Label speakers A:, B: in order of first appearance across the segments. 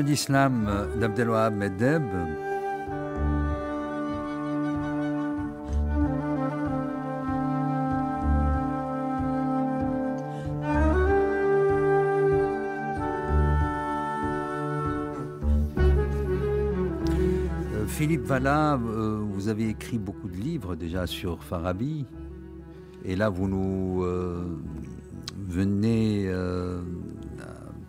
A: d'Islam d'Abdelwahab Meddeb. Euh, Philippe Vallat, euh, vous avez écrit beaucoup de livres déjà sur Farabi. Et là, vous nous euh, venez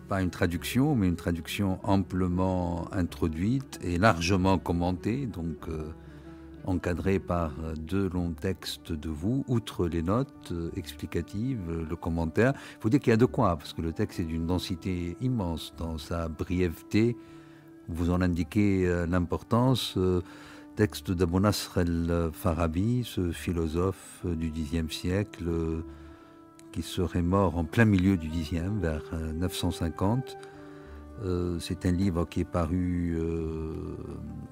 A: pas une traduction, mais une traduction amplement introduite et largement commentée, donc euh, encadrée par euh, deux longs textes de vous, outre les notes euh, explicatives, le commentaire. Il faut dire qu'il y a de quoi, parce que le texte est d'une densité immense dans sa brièveté. Vous en indiquez l'importance. texte d'Abou el-Farabi, ce philosophe du Xe siècle qui serait mort en plein milieu du 10e, vers 950. Euh, euh, c'est un livre qui est paru euh,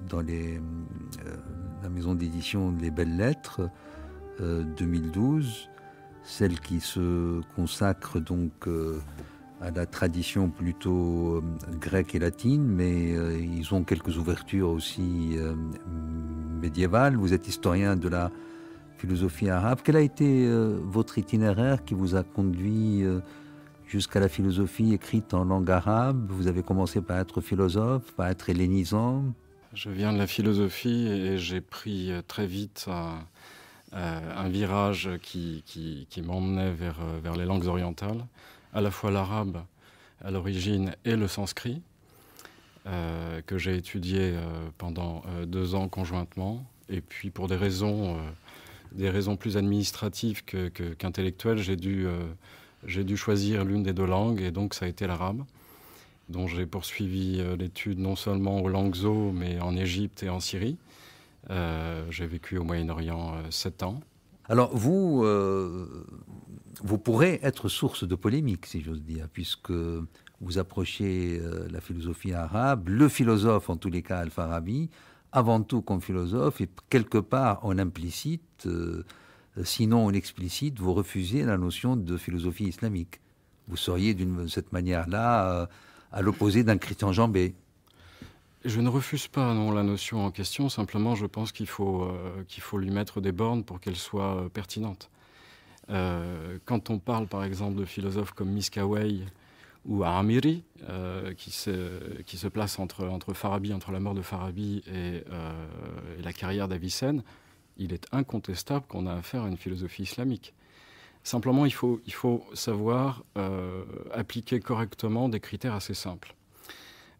A: dans la maison d'édition Les Belles Lettres, 2012, celle qui se consacre donc à la tradition plutôt grecque et latine, mais ils ont quelques ouvertures aussi médiévales. Vous êtes historien de la philosophie arabe. Quel a été euh, votre itinéraire qui vous a conduit euh, jusqu'à la philosophie écrite en langue arabe Vous avez commencé par être philosophe, par être hellénisant Je viens de la philosophie et j'ai pris euh, très vite
B: un, virage qui, qui, m'emmenait vers, vers les langues orientales, à la fois l'arabe à l'origine et le sanskrit. que j'ai étudié pendant deux ans conjointement. Et puis pour des raisons des raisons plus administratives qu'intellectuelles, euh, j'ai dû, choisir l'une des deux langues, et donc ça a été l'arabe, dont j'ai poursuivi euh, l'étude non seulement au Langso, mais en Égypte et en Syrie. Euh, j'ai vécu au
A: Moyen-Orient sept ans. Alors vous, vous pourrez être source de polémique, si j'ose dire, puisque vous approchez la philosophie arabe, le philosophe en tous les cas Al-Farabi, avant tout comme philosophe, et quelque part en implicite, euh, sinon en explicite, vous refusez la notion de philosophie islamique. Vous seriez de cette manière-là euh, à l'opposé d'un chrétien jambé.
B: Je ne refuse pas non, la notion en question, simplement je pense qu'il faut, euh, qu'il faut lui mettre des bornes pour qu'elle soit pertinente. quand on parle par exemple de philosophes comme Miskaway, ou à Amiri, euh, qui, se, place entre, entre Farabi, entre la mort de Farabi euh, et, la carrière d'Avicenne, il est incontestable qu'on a affaire à une philosophie islamique. Simplement, il faut, il faut savoir euh, appliquer correctement des critères assez simples.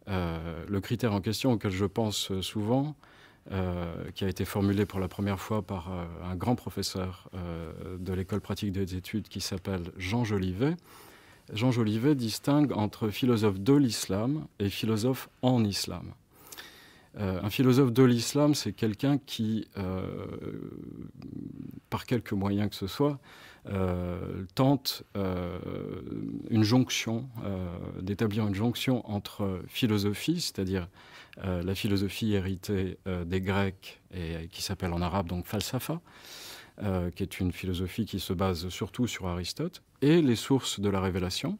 B: le critère en question auquel je pense souvent, qui a été formulé pour la première fois par un grand professeur de l'école pratique des études qui s'appelle Jean Jolivet, Jean Jolivet distingue entre philosophe de l'islam et philosophe en islam. Euh, un philosophe de l'islam, c'est quelqu'un qui, euh, par quelque moyen que ce soit, euh, tente une jonction, d'établir une jonction entre philosophie, c'est-à-dire la philosophie héritée des Grecs et qui s'appelle en arabe donc falsafa, euh, qui est une philosophie qui se base surtout sur Aristote, et les sources de la révélation.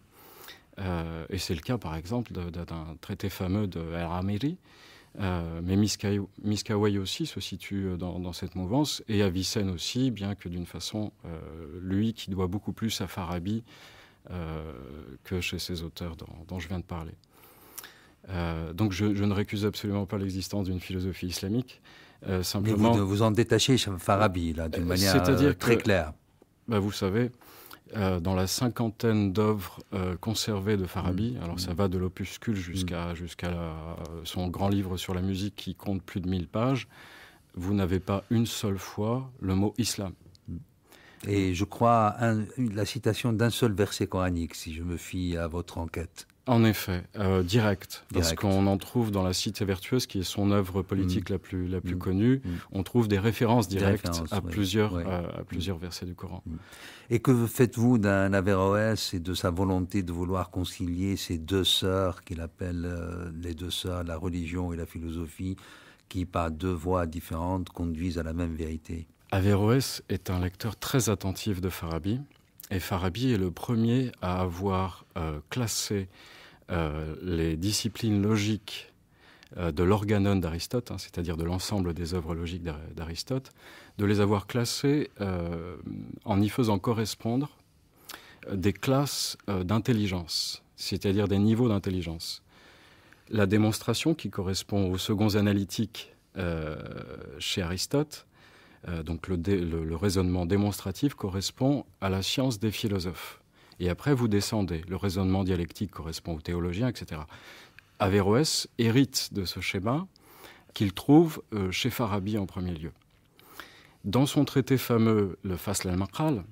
B: Euh, et c'est le cas, par exemple, d'un traité fameux de El-Amiri, euh, mais Miskawai aussi se situe dans, cette mouvance, et Avicenne aussi, bien que d'une façon, lui qui doit beaucoup plus à Farabi que chez ses auteurs dont, je viens de parler. donc je, ne récuse absolument pas l'existence d'une philosophie islamique, simplement, euh, Mais vous, vous en détachez, Farabi, là, d'une euh, manière euh, très claire. Bah, vous savez, dans la cinquantaine d'œuvres conservées de Farabi. Mm. Alors mm. ça va de l'opuscule jusqu'à mm. jusqu'à son grand livre sur la musique qui compte plus de 1000 pages. Vous n'avez pas une seule fois
A: le mot islam. Et je crois la citation d'un seul verset coranique, si je me fie à votre enquête.
B: En effet, euh, direct, parce qu'on en trouve dans La Cité Vertueuse, qui est son œuvre politique mm. la plus, la plus mm. connue, mm. on trouve des références directes à, Plusieurs,
A: euh, à plusieurs versets du Coran. Et que faites-vous d'un Averroès et de sa volonté de vouloir concilier ces deux sœurs qu'il appelle euh, les deux sœurs, la religion et la philosophie, qui par deux voies différentes conduisent à la même vérité
B: Averroès est un lecteur très attentif de Farabi. Et Farabi est le premier à avoir euh, classé euh, les disciplines logiques euh, de l'organon d'Aristote, hein, c'est-à-dire de l'ensemble des œuvres logiques d'Aristote, de les avoir classées en y faisant correspondre des classes d'intelligence, c'est-à-dire des niveaux d'intelligence. La démonstration qui correspond aux seconds analytiques chez Aristote euh, donc le, raisonnement démonstratif correspond à la science des philosophes. Et après, vous descendez. Le raisonnement dialectique correspond aux théologiens, etc. Averroès hérite de ce schéma qu'il trouve euh, chez Farabi en premier lieu. Dans son traité fameux, le Fasl al-Maqal,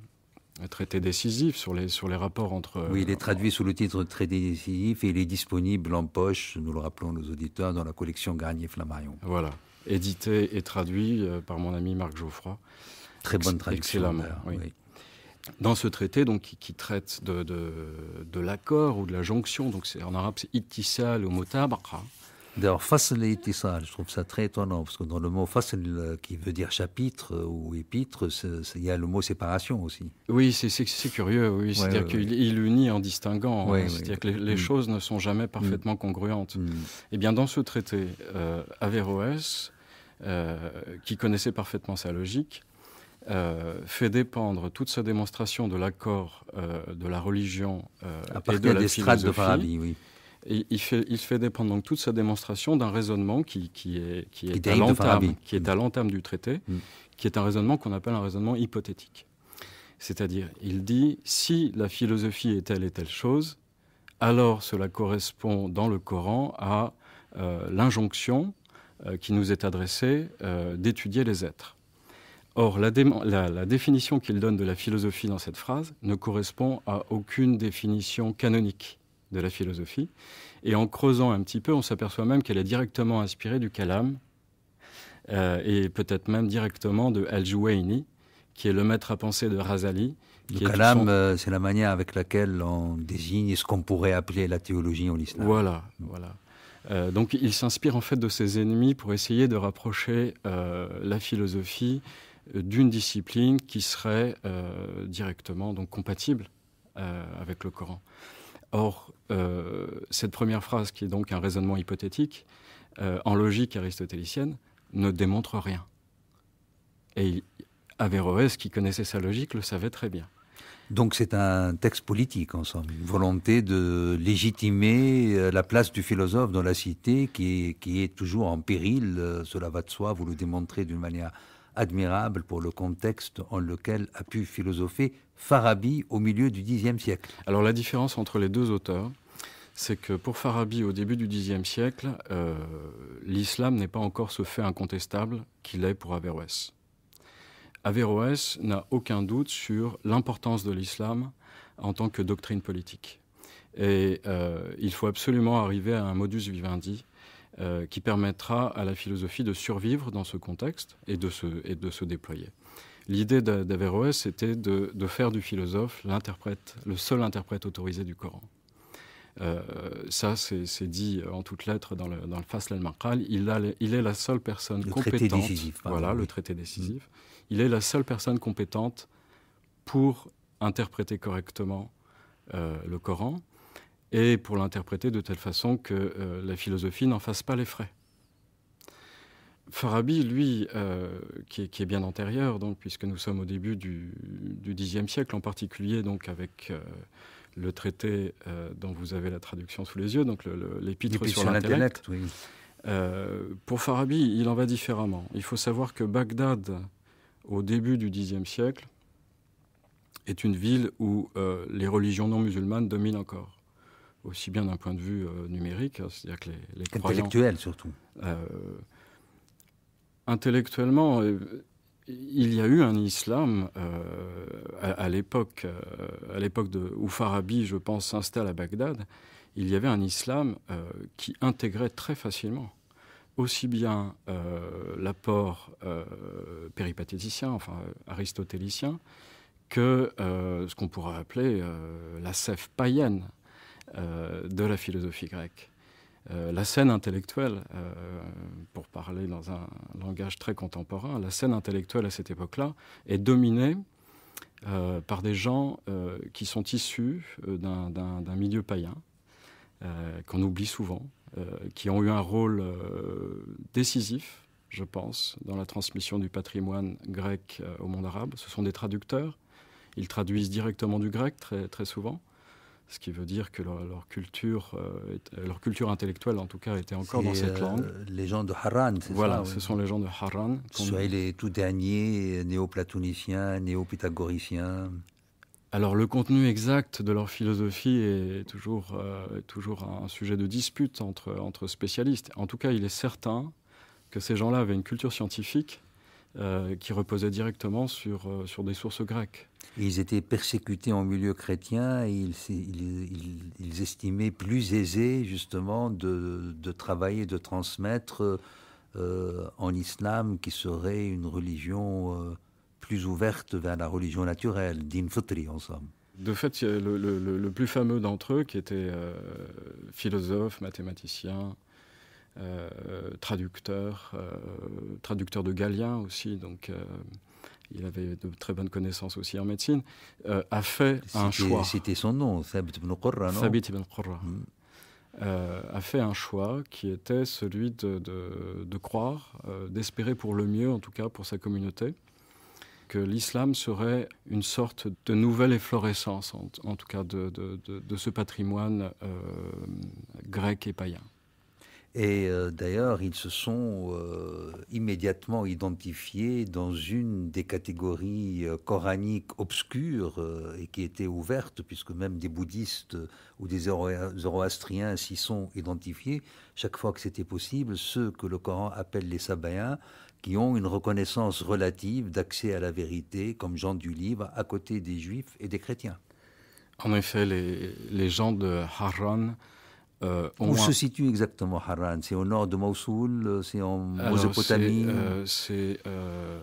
B: un traité décisif sur les, rapports entre... Oui, il est
A: traduit sous le titre Traité décisif et il est disponible en poche, nous le rappelons nos auditeurs, dans la collection Garnier-Flammarion. Voilà édité et traduit euh, par mon ami Marc Geoffroy.
B: Très bonne traduction. Excellent. oui. Dans ce traité, donc, qui, traite de,
A: l'accord ou de la jonction, donc en arabe c'est ittisal ou motabra. D'ailleurs, fasl et ittisal, je trouve ça très étonnant, parce que dans le mot fasl, euh, qui veut dire chapitre euh, ou épître, il y a le mot séparation aussi.
B: Oui, c'est curieux, oui. c'est-à-dire qu'il unit en distinguant,
A: hein, c'est-à-dire que les, mm.
B: choses ne sont jamais mm. parfaitement congruentes. Mm. Eh bien, dans ce traité, euh, Averroès euh, qui connaissait parfaitement sa logique, euh, fait dépendre toute sa démonstration de l'accord euh, de la religion euh, et de la philosophie. De il, fait, il fait dépendre donc toute sa démonstration d'un raisonnement qui, est, qui, est à qui mm. est l'entame du traité, mm. qui est un raisonnement qu'on appelle un raisonnement hypothétique. C'est-à-dire, il dit, si la philosophie est telle et telle chose, alors cela correspond dans le Coran à l'injonction euh, qui nous est adressée euh, d'étudier les êtres. Or, la, définition qu'il donne de la philosophie dans cette phrase ne correspond à aucune définition canonique de la philosophie. Et en creusant un petit peu, on s'aperçoit même qu'elle est directement inspirée du Kalam, euh, et peut-être même directement de
A: Al-Juwayni, qui est le maître à penser de Razali. Le Kalam, c'est la manière avec laquelle on désigne ce qu'on pourrait appeler la théologie en islam. Voilà, mm. voilà. Euh, donc il
B: s'inspire en fait de ses ennemis pour essayer de rapprocher euh, la philosophie euh, d'une discipline qui serait directement donc compatible avec le Coran. Or, cette première phrase, qui est donc un raisonnement hypothétique, en logique aristotélicienne, ne démontre rien. Et
A: Averroès, qui connaissait sa logique, le savait très bien. Donc c'est un texte politique, en somme, une volonté de légitimer euh, la place du philosophe dans la cité qui est, toujours en péril. Euh, cela va de soi, vous le démontrez d'une manière admirable pour le contexte en lequel a pu philosopher Farabi au milieu du Xe siècle. Alors la différence entre les deux auteurs, c'est que pour Farabi au début du Xe siècle, euh,
B: l'islam n'est pas encore ce fait incontestable qu'il est pour Averroès. Averroès n'a aucun doute sur l'importance de l'islam en tant que doctrine politique. Et euh, il faut absolument arriver à un modus vivendi euh, qui permettra à la philosophie de survivre dans ce contexte et de se, et de se déployer. L'idée d'Averroès, était de, faire du philosophe l'interprète, le seul interprète autorisé du Coran. Euh, ça, c'est dit en toutes lettres dans le, dans le Fasl al-Maqal. Il, est la seule personne compétente. voilà, le traité décisif. Mm il est la seule personne compétente pour interpréter correctement euh, le Coran et pour l'interpréter de telle façon que euh, la philosophie n'en fasse pas les frais. Farabi, lui, euh, qui, est, bien antérieur, donc, puisque nous sommes au début du, Xe siècle, en particulier donc, avec le traité dont vous avez la traduction sous les yeux, donc l'épître sur l'Internet, pour Farabi, il en va différemment. Il faut savoir que Bagdad, au début du Xe siècle, est une ville où euh, les religions non musulmanes dominent encore, aussi bien d'un point de vue euh, numérique, hein, c'est-à-dire que les, Intellectuels surtout. Euh, intellectuellement, il y a eu un islam à, l'époque, à l'époque de où Farabi, je pense, s'installe à Bagdad. Il y avait un islam qui intégrait très facilement aussi bien euh, l'apport euh, péripatéticien, enfin aristotélicien, que euh, ce qu'on pourrait appeler la sève païenne de la philosophie grecque. la scène intellectuelle, pour parler dans un langage très contemporain, la scène intellectuelle à cette époque-là est dominée par des gens qui sont issus d'un milieu païen, qu'on oublie souvent, euh, qui ont eu un rôle euh, décisif, je pense, dans la transmission du patrimoine grec euh, au monde arabe. Ce sont des traducteurs. Ils traduisent directement du grec très, très souvent ce qui veut dire que leur, culture, leur culture intellectuelle, en tout cas, était encore dans cette langue.
A: les gens de Haran, c'est ça Voilà, ce sont les gens de Haran. Soyez les tout derniers néoplatoniciens, néopythagoriciens. Alors le contenu exact de leur
B: philosophie est toujours, euh, toujours un sujet de dispute entre, entre spécialistes. En tout cas, il est certain que ces gens-là avaient une culture scientifique euh, qui reposait directement
A: sur, euh, sur des sources grecques. ils étaient persécutés en milieu chrétien et ils, estimaient plus aisé justement de, de travailler, de transmettre en islam qui serait une religion plus ouverte vers la religion naturelle, Din en somme. De fait, le, plus
B: fameux d'entre eux, qui était euh, philosophe, mathématicien, euh, traducteur, euh, traducteur de galien aussi, donc il avait de très bonnes connaissances aussi en médecine, a fait un choix. C'était son nom, Thabit ibn Qurra, non ibn Qurra. Hmm. a fait un choix qui était celui de, croire, d'espérer pour le mieux, en tout cas pour sa communauté, que l'islam serait une sorte de nouvelle efflorescence, en, tout cas de,
A: ce patrimoine euh, grec et païen. Et euh, d'ailleurs, ils se sont euh, immédiatement identifiés dans une des catégories coraniques obscures et qui était ouverte, puisque même des bouddhistes ou des zoroastriens s'y sont identifiés, chaque fois que c'était possible, ceux que le Coran appelle les Sabéens, qui ont une reconnaissance relative d'accès à la vérité, comme gens du Livre, à côté des juifs et des chrétiens. En effet, les, gens de Harran. Euh, Où se situe exactement Harran C'est au nord de Mossoul euh, C'est en Mésopotamie C'est euh,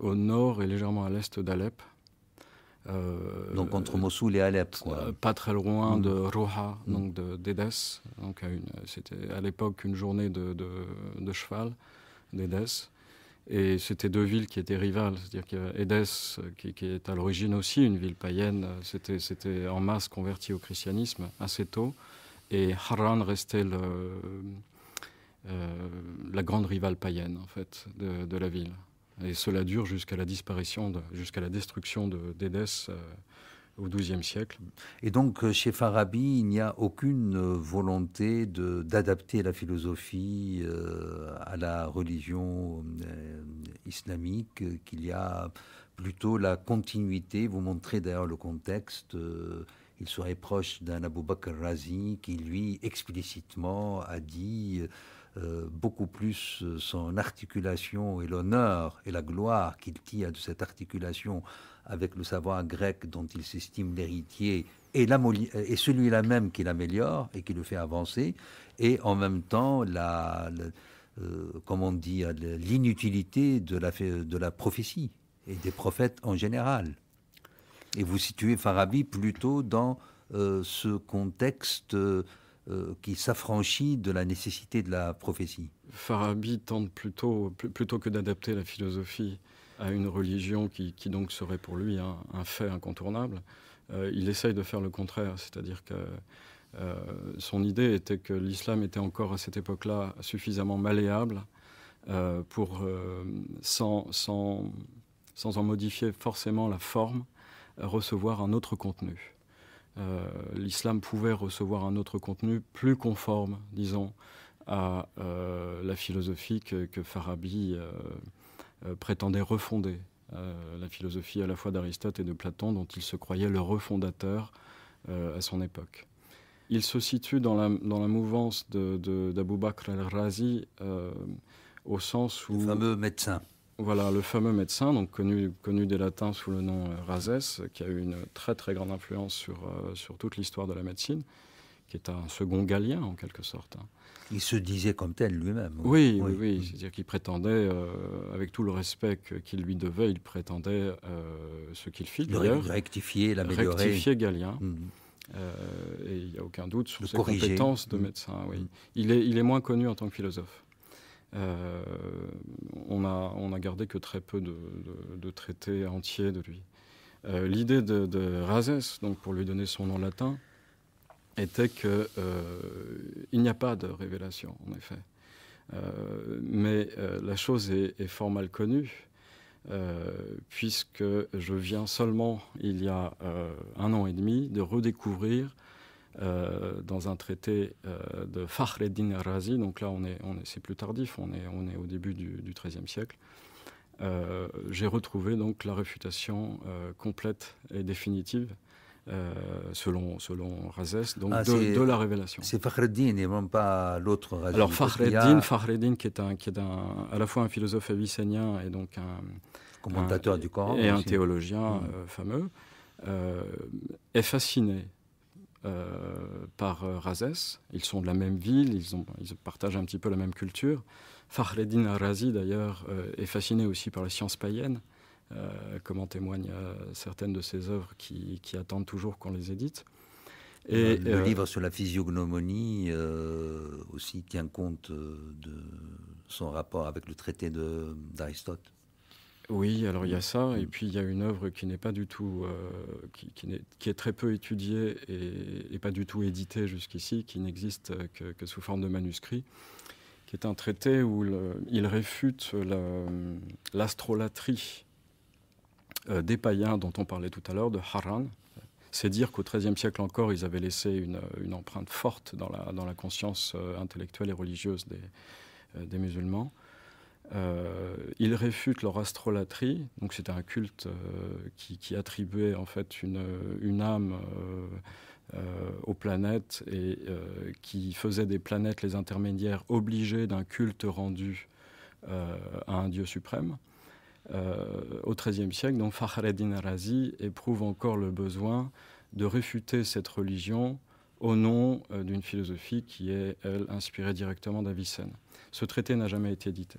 A: au nord
B: et légèrement à l'est d'Alep. donc entre Mossoul et Alep. Quoi. Pas très loin mm. de Roha, mm. donc d'Edes. c'était à l'époque une journée de, de cheval d'Edes. Et c'était deux villes qui étaient rivales, c'est-à-dire que euh, qui, est à l'origine aussi une ville païenne, euh, c'était en masse convertie au christianisme assez tôt, et Harran restait le, euh, la grande rivale païenne en fait de, la ville. Et cela dure jusqu'à la disparition,
A: jusqu'à la destruction d'Édesse au XIIe siècle. Et donc, euh, chez Farabi, il n'y a aucune euh, volonté d'adapter la philosophie euh, à la religion islamique, qu'il y a plutôt la continuité. Vous montrez d'ailleurs le contexte. il serait proche d'un Abou Bakr Razi qui, lui, explicitement a dit beaucoup plus son articulation et l'honneur et la gloire qu'il tire de cette articulation avec le savoir grec dont il s'estime l'héritier et, et celui-là même qui l'améliore et qui le fait avancer, et en même temps la, euh, comment dire, euh, l'inutilité de la, de la prophétie et des prophètes en général. Et vous situez Farabi plutôt dans euh, ce contexte qui s'affranchit de la nécessité de la prophétie. Farabi tente plutôt, plutôt que d'adapter la philosophie à une religion
B: qui, donc serait pour lui un, fait incontournable, euh, il essaye de faire le contraire, c'est-à-dire que euh, son idée était que l'islam était encore à cette époque-là suffisamment malléable euh, pour, sans, sans, sans, en modifier forcément la forme, recevoir un autre contenu. l'islam pouvait recevoir un autre contenu plus conforme, disons, à la philosophie que, que Farabi euh, prétendait refonder euh, la philosophie à la fois d'Aristote et de Platon, dont il se croyait le refondateur euh, à son époque. Il se situe dans la, dans la mouvance d'Abou Bakr al-Razi au sens où... Le fameux médecin. Voilà, le fameux médecin, donc connu, des latins sous le nom Razès, qui a eu une très très grande influence sur, toute l'histoire de la médecine, qui est un second Galien en quelque sorte. Hein. Il se disait comme tel lui-même. Oui, oui, c'est-à-dire qu'il prétendait, euh, avec tout le respect qu'il lui devait, il prétendait euh, ce qu'il fit. D'ailleurs, rectifier, l'améliorer. Rectifier Gallien. Mhm. Euh, et il n'y a aucun doute sur ses compétences de mhm. médecin. Oui. Il, est, il est moins connu en tant que philosophe. on, a, on a gardé que très peu de, traités entiers de lui. L'idée de, de donc pour lui donner son nom latin, était que euh, il n'y a pas de révélation, en effet. Euh, mais euh, la chose est, fort mal connue. puisque je viens seulement, il y a un an et demi, de redécouvrir dans un traité de Fahreddin Razi, donc là on est, on c'est plus tardif, on est, on est au début du XIIIe siècle, j'ai retrouvé donc la réfutation complète et définitive euh, selon, selon
A: Razès, donc ah, de, la révélation. C'est Fahreddin et même pas l'autre Razès. Alors Fahreddin,
B: qui est, un, qui est à la fois un philosophe avicénien et donc un... Commentateur du Coran. Et un théologien mm. euh, fameux, euh, est fasciné par Razès. Ils sont de la même ville, ils, ont, ils partagent un petit peu la même culture. Fahreddin Razi, d'ailleurs, est fasciné aussi par les sciences païennes. Euh, comme en témoignent euh, certaines de ses œuvres qui, attendent toujours qu'on les édite. Et, le euh, livre sur
A: la physiognomonie aussi tient compte de son rapport avec le traité d'Aristote. Oui, alors il y a ça,
B: et mm. puis il y a une œuvre qui n'est pas du tout, qui, est, très peu étudiée et, pas du tout éditée jusqu'ici, qui n'existe que, sous forme de manuscrit, qui est un traité où il réfute l'astrolâtrie euh, des païens dont on parlait tout à l'heure, de Haran. C'est dire qu'au XIIIe siècle encore, ils avaient laissé une, euh, empreinte forte dans la, conscience euh, intellectuelle et religieuse des, musulmans. ils réfutent leur astrolatrie, donc c'était un culte qui, attribuait en fait une, âme aux planètes et qui faisait des planètes les intermédiaires obligés d'un culte rendu à un dieu suprême. Euh, au XIIIe siècle, donc Fakhreddin Razi éprouve encore le besoin de réfuter cette religion au nom euh, d'une philosophie qui est, elle, inspirée directement d'Avicenne. Ce traité n'a jamais été édité.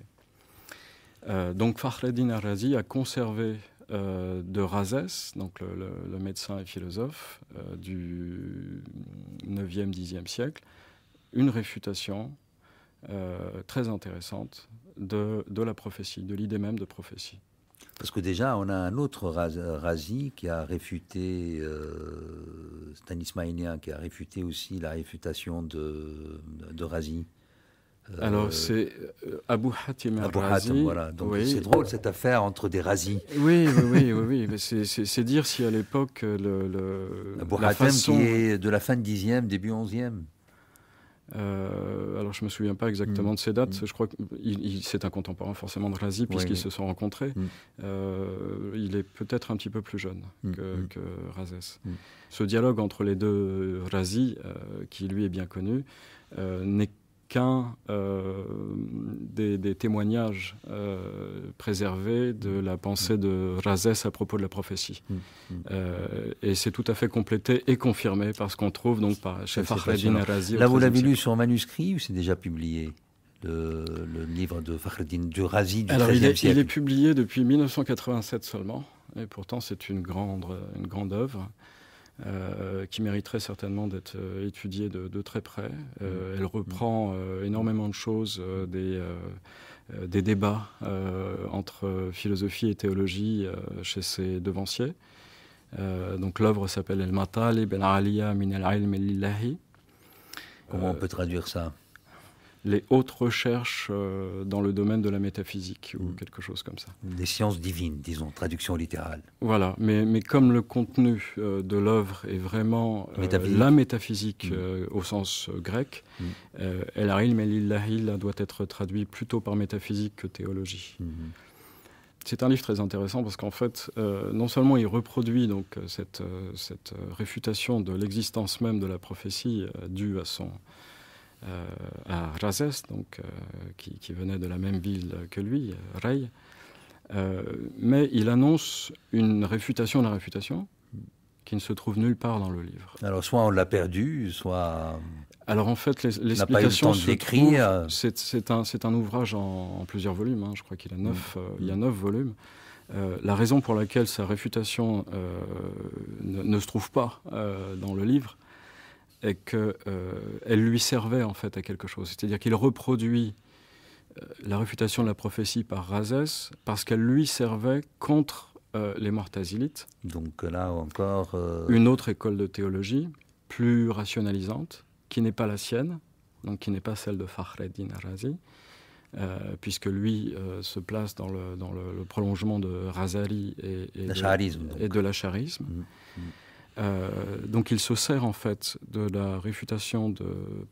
B: Euh, donc Fakhreddin Arazi a conservé de Razès, donc le, médecin et philosophe du 9e, 10e siècle, une réfutation très intéressante de, la prophétie, de l'idée même de prophétie.
A: Parce que déjà, on a un autre Razi qui a réfuté, euh, Maïnien, qui a réfuté aussi la réfutation de, de Razi. Euh, Alors, c'est euh, Abu Hatim Abu Hatim, voilà. Donc, c'est drôle cette affaire entre des Razi. Oui, oui, oui.
B: oui, C'est dire si à l'époque, le, Abu qui est de la fin de 10e, début 11e. Euh, alors je me souviens pas exactement mm. de ces dates. Mm. Je crois que c'est un contemporain forcément de Razi puisqu'ils se sont rencontrés. Mm. Euh, il est peut-être un petit peu plus jeune que, Razès. Ce dialogue entre les deux Razi, euh, qui lui est bien connu, n'est qu'un euh, des, témoignages euh, préservés de la pensée de Razès à propos de la prophétie. Mmh. Mmh. Euh, et c'est tout à fait complété et confirmé par ce qu'on trouve donc par chez Fahreddin Razi. Là, vous l'avez lu
A: sur manuscrit ou c'est déjà publié le, livre de Fahreddin du Razi du Alors, il est, il est
B: publié depuis 1987 seulement, et pourtant c'est une grande, une grande œuvre. Euh, qui mériterait certainement d'être euh, étudiée de, très près. Euh, mmh. Elle mmh. reprend énormément de choses, des, débats entre philosophie et théologie chez ses devanciers. donc l'œuvre s'appelle El Matali Ben Aliya Min Al Ilm Lillahi. Comment on peut traduire ça les hautes recherches euh, dans le domaine de la métaphysique ou mm. quelque chose comme ça. Des sciences divines, disons, traduction littérale. Voilà, mais, comme le contenu euh, de l'œuvre est vraiment euh, la métaphysique mm. au sens grec, mm. El Harim doit être traduit plutôt par métaphysique que théologie. Mm-hmm. C'est un livre très intéressant parce qu'en fait, non seulement il reproduit donc cette réfutation de l'existence même de la prophétie due à son, euh, à Razès, donc, euh, qui, venait de la même ville que lui, euh, Rey. mais il annonce une réfutation de la réfutation qui ne se trouve nulle part dans le livre. Alors soit on l'a
A: perdu, soit...
B: Alors en fait, l'explication d'écrire. C'est un, un, ouvrage en, plusieurs volumes. Hein. Je crois qu'il a neuf. Mm. il y a neuf volumes. la raison pour laquelle sa réfutation ne, se trouve pas dans le livre, et qu'elle euh, lui servait en fait à quelque chose. C'est-à-dire qu'il reproduit euh, la réfutation de la prophétie par Razès parce qu'elle lui servait contre euh, les mortazilites.
A: Donc là encore... Une
B: autre école de théologie, plus rationalisante, qui n'est pas la sienne, donc qui n'est pas celle de Fahreddin Razi, puisque lui se place dans le, dans le, prolongement de Razali et, et de, l'acharisme. charisme. Euh, donc il se sert en fait de la réfutation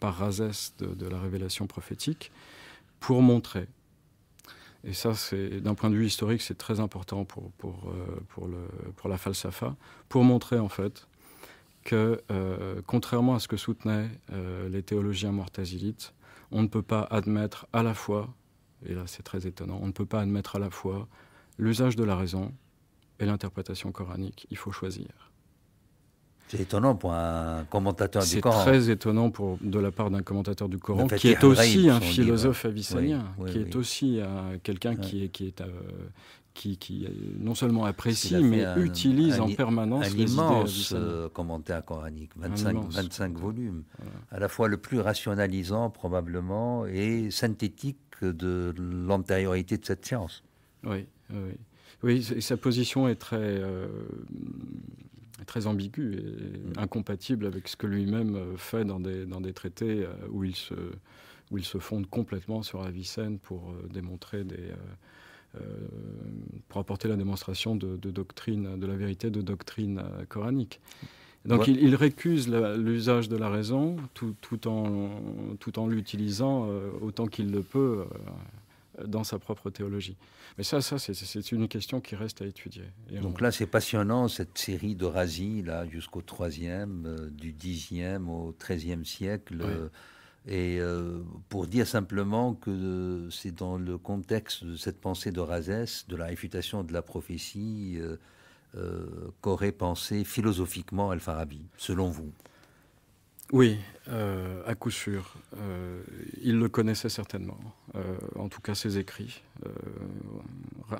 B: par Razès de, la révélation prophétique pour montrer. Et ça, c'est d'un point de vue historique, c'est très important pour, pour, euh, la falsafa, pour montrer en fait que, euh, contrairement à ce que soutenaient les théologiens mortazilites, on ne peut pas admettre à la fois, et là c'est très étonnant, on ne peut pas admettre à la fois l'usage de la raison et l'interprétation coranique. Il faut choisir. C'est étonnant pour un commentateur du Coran. C'est très étonnant pour, de la part d'un commentateur du Coran, qui est aussi un philosophe avicenien, qui est aussi euh, quelqu'un qui est, qui est euh, qui, euh, non seulement apprécie, mais utilise en permanence un immense idées
A: commentaire coranique, 25, volumes, à la fois le plus rationalisant probablement et synthétique de l'antériorité de cette science. Oui, oui. oui sa position
B: est très très ambigu et mm. incompatible avec ce que lui-même euh, fait dans des, dans des traités euh, où il, se, où il se fonde complètement sur la pour euh, démontrer des... pour apporter la démonstration de, doctrine, de la vérité de doctrine coranique. Donc il, récuse l'usage de la raison tout, tout en, tout en l'utilisant autant qu'il le peut dans sa propre théologie. Mais ça, ça c'est une question qui reste à étudier. Donc là,
A: c'est passionnant, cette série d'Eurasie, là, jusqu'au 3e, euh, du 10e au 13e siècle. et euh, pour dire simplement que euh, c'est dans le contexte de cette pensée Razès, de la réfutation de la prophétie, qu'aurait pensé philosophiquement Al-Farabi, selon vous
B: Oui, à coup sûr. il le connaissait certainement. Euh, en tout cas ses écrits. Euh, euh,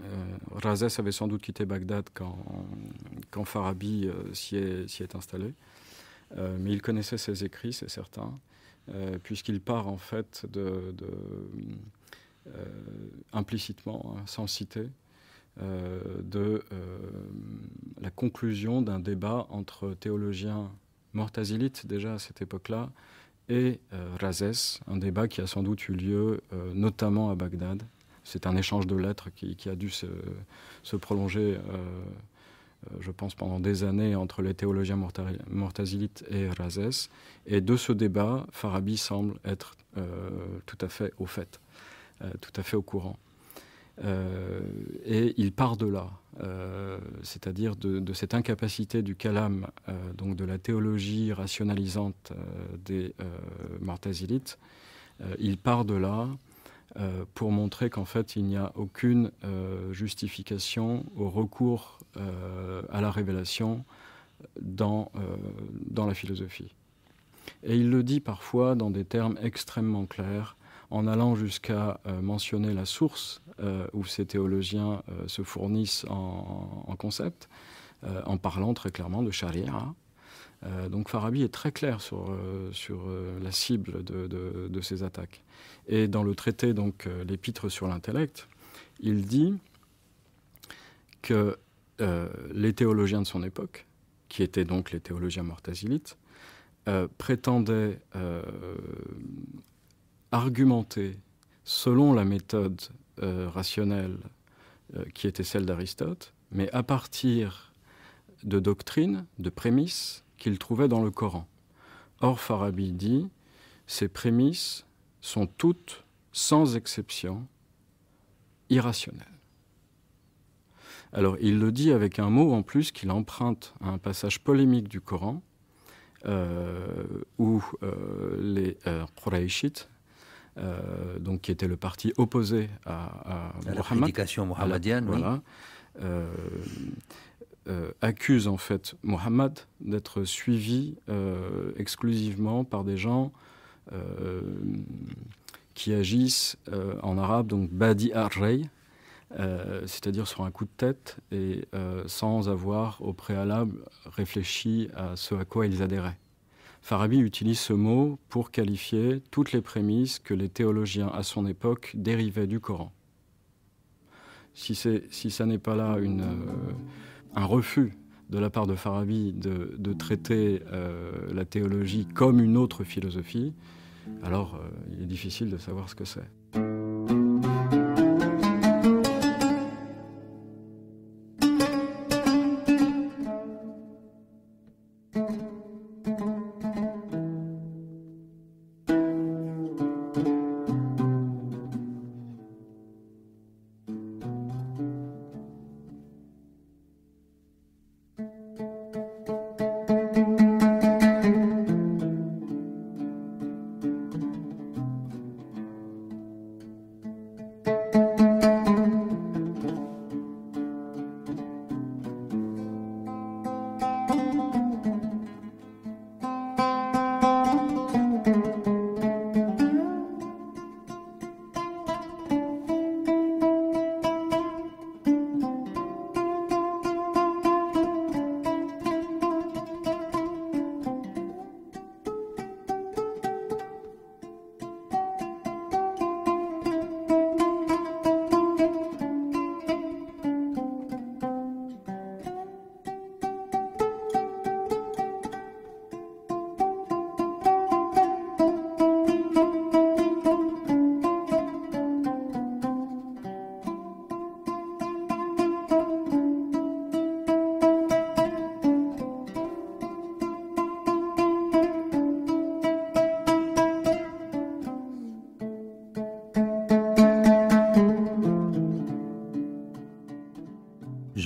B: Razès avait sans doute quitté Bagdad quand, Farabi s'y est, installé, mais il connaissait ses écrits, c'est certain, puisqu'il part en fait de, implicitement, hein, sans citer, de la conclusion d'un débat entre théologiens mortazilites déjà à cette époque-là et euh, Razès, un débat qui a sans doute eu lieu euh, notamment à Bagdad. C'est un échange de lettres qui, a dû se, prolonger euh, je pense, pendant des années entre les théologiens mortazilites et Razès. Et de ce débat, Farabi semble être tout à fait au fait, tout à fait au courant. Euh, et il part de là, euh, c'est-à-dire de, cette incapacité du calame, euh, donc de la théologie rationalisante des martazilites, il part de là pour montrer qu'en fait, il n'y a aucune justification au recours à la révélation dans, dans la philosophie. Et il le dit parfois dans des termes extrêmement clairs, en allant jusqu'à euh, mentionner la source euh, où ces théologiens euh, se fournissent en, concept, en parlant très clairement de charia, donc Farabi est très clair sur, sur la cible de, de, ces attaques. Et dans le traité, donc l'épître sur l'intellect, il dit que les théologiens de son époque, qui étaient donc les théologiens mortazilites, prétendaient argumenter selon la méthode euh, rationnelle euh, qui était celle d'Aristote, mais à partir de doctrines, de prémices qu'il trouvait dans le Coran. Or, Farabi dit, ces prémices sont toutes, sans exception, irrationnelles. Alors, il le dit avec un mot en plus qu'il emprunte à un passage polémique du Coran, euh, où les Quraishites, euh, donc qui était le parti opposé à, la accuse en fait Mohammed d'être suivi euh, exclusivement par des gens euh, qui agissent en arabe, donc Badi Arrey, c'est-à-dire sur un coup de tête et sans avoir au préalable réfléchi à ce à quoi ils adhéraient. Farabi utilise ce mot pour qualifier toutes les prémices que les théologiens à son époque dérivaient du Coran. Si, si ça n'est pas là euh, un refus de la part de Farabi de, traiter euh, la théologie comme une autre philosophie, alors euh, il est difficile de savoir ce que c'est.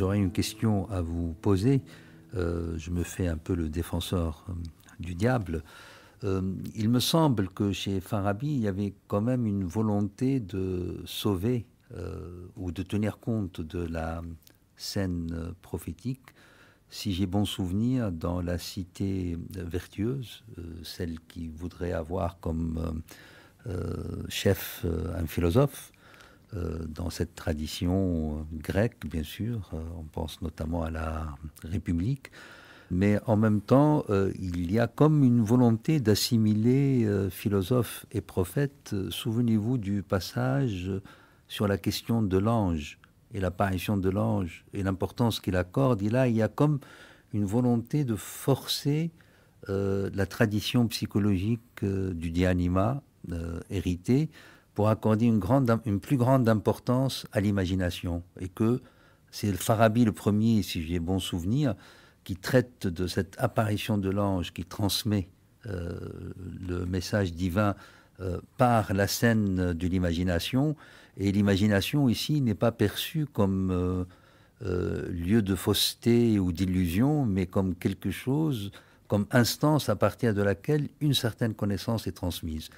A: j'aurais une question à vous poser. Euh, je me fais un peu le défenseur euh, du diable. Euh, il me semble que chez Farabi, il y avait quand même une volonté de sauver ou de tenir compte de la scène prophétique. Si j'ai bon souvenir, dans la cité vertueuse, celle qui voudrait avoir comme chef un philosophe, euh, dans cette tradition euh, grecque, bien sûr. Euh, on pense notamment à la République. Mais en même temps, il y a comme une volonté d'assimiler philosophes et prophètes. Souvenez-vous du passage sur la question de l'ange et l'apparition de l'ange et l'importance qu'il accorde. Et là, il y a comme une volonté de forcer la tradition psychologique du dianima hérité, héritée pour accorder une, plus grande importance à l'imagination. Et que c'est Farabi le premier, si j'ai bon souvenir, qui traite de cette apparition de l'ange qui transmet euh, le message divin euh, par la scène de l'imagination. Et l'imagination ici n'est pas perçue comme euh, lieu de fausseté ou d'illusion, mais comme quelque chose, comme instance à partir de laquelle une certaine connaissance est transmise.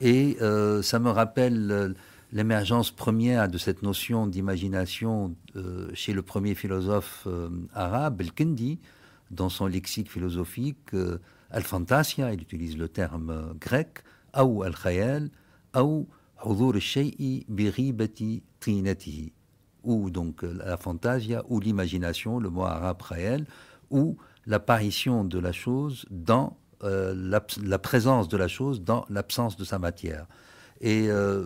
A: Et euh, ça me rappelle euh, l'émergence première de cette notion d'imagination euh, chez le premier philosophe arabe, El-Kendi, dans son lexique philosophique, Al-Fantasia, il utilise le terme grec, ou Al-Khayal, ou shayi ou donc la fantasia, ou l'imagination, le mot arabe Khayal, ou l'apparition de la chose dans euh, la, présence de la chose dans l'absence de sa matière. Et euh,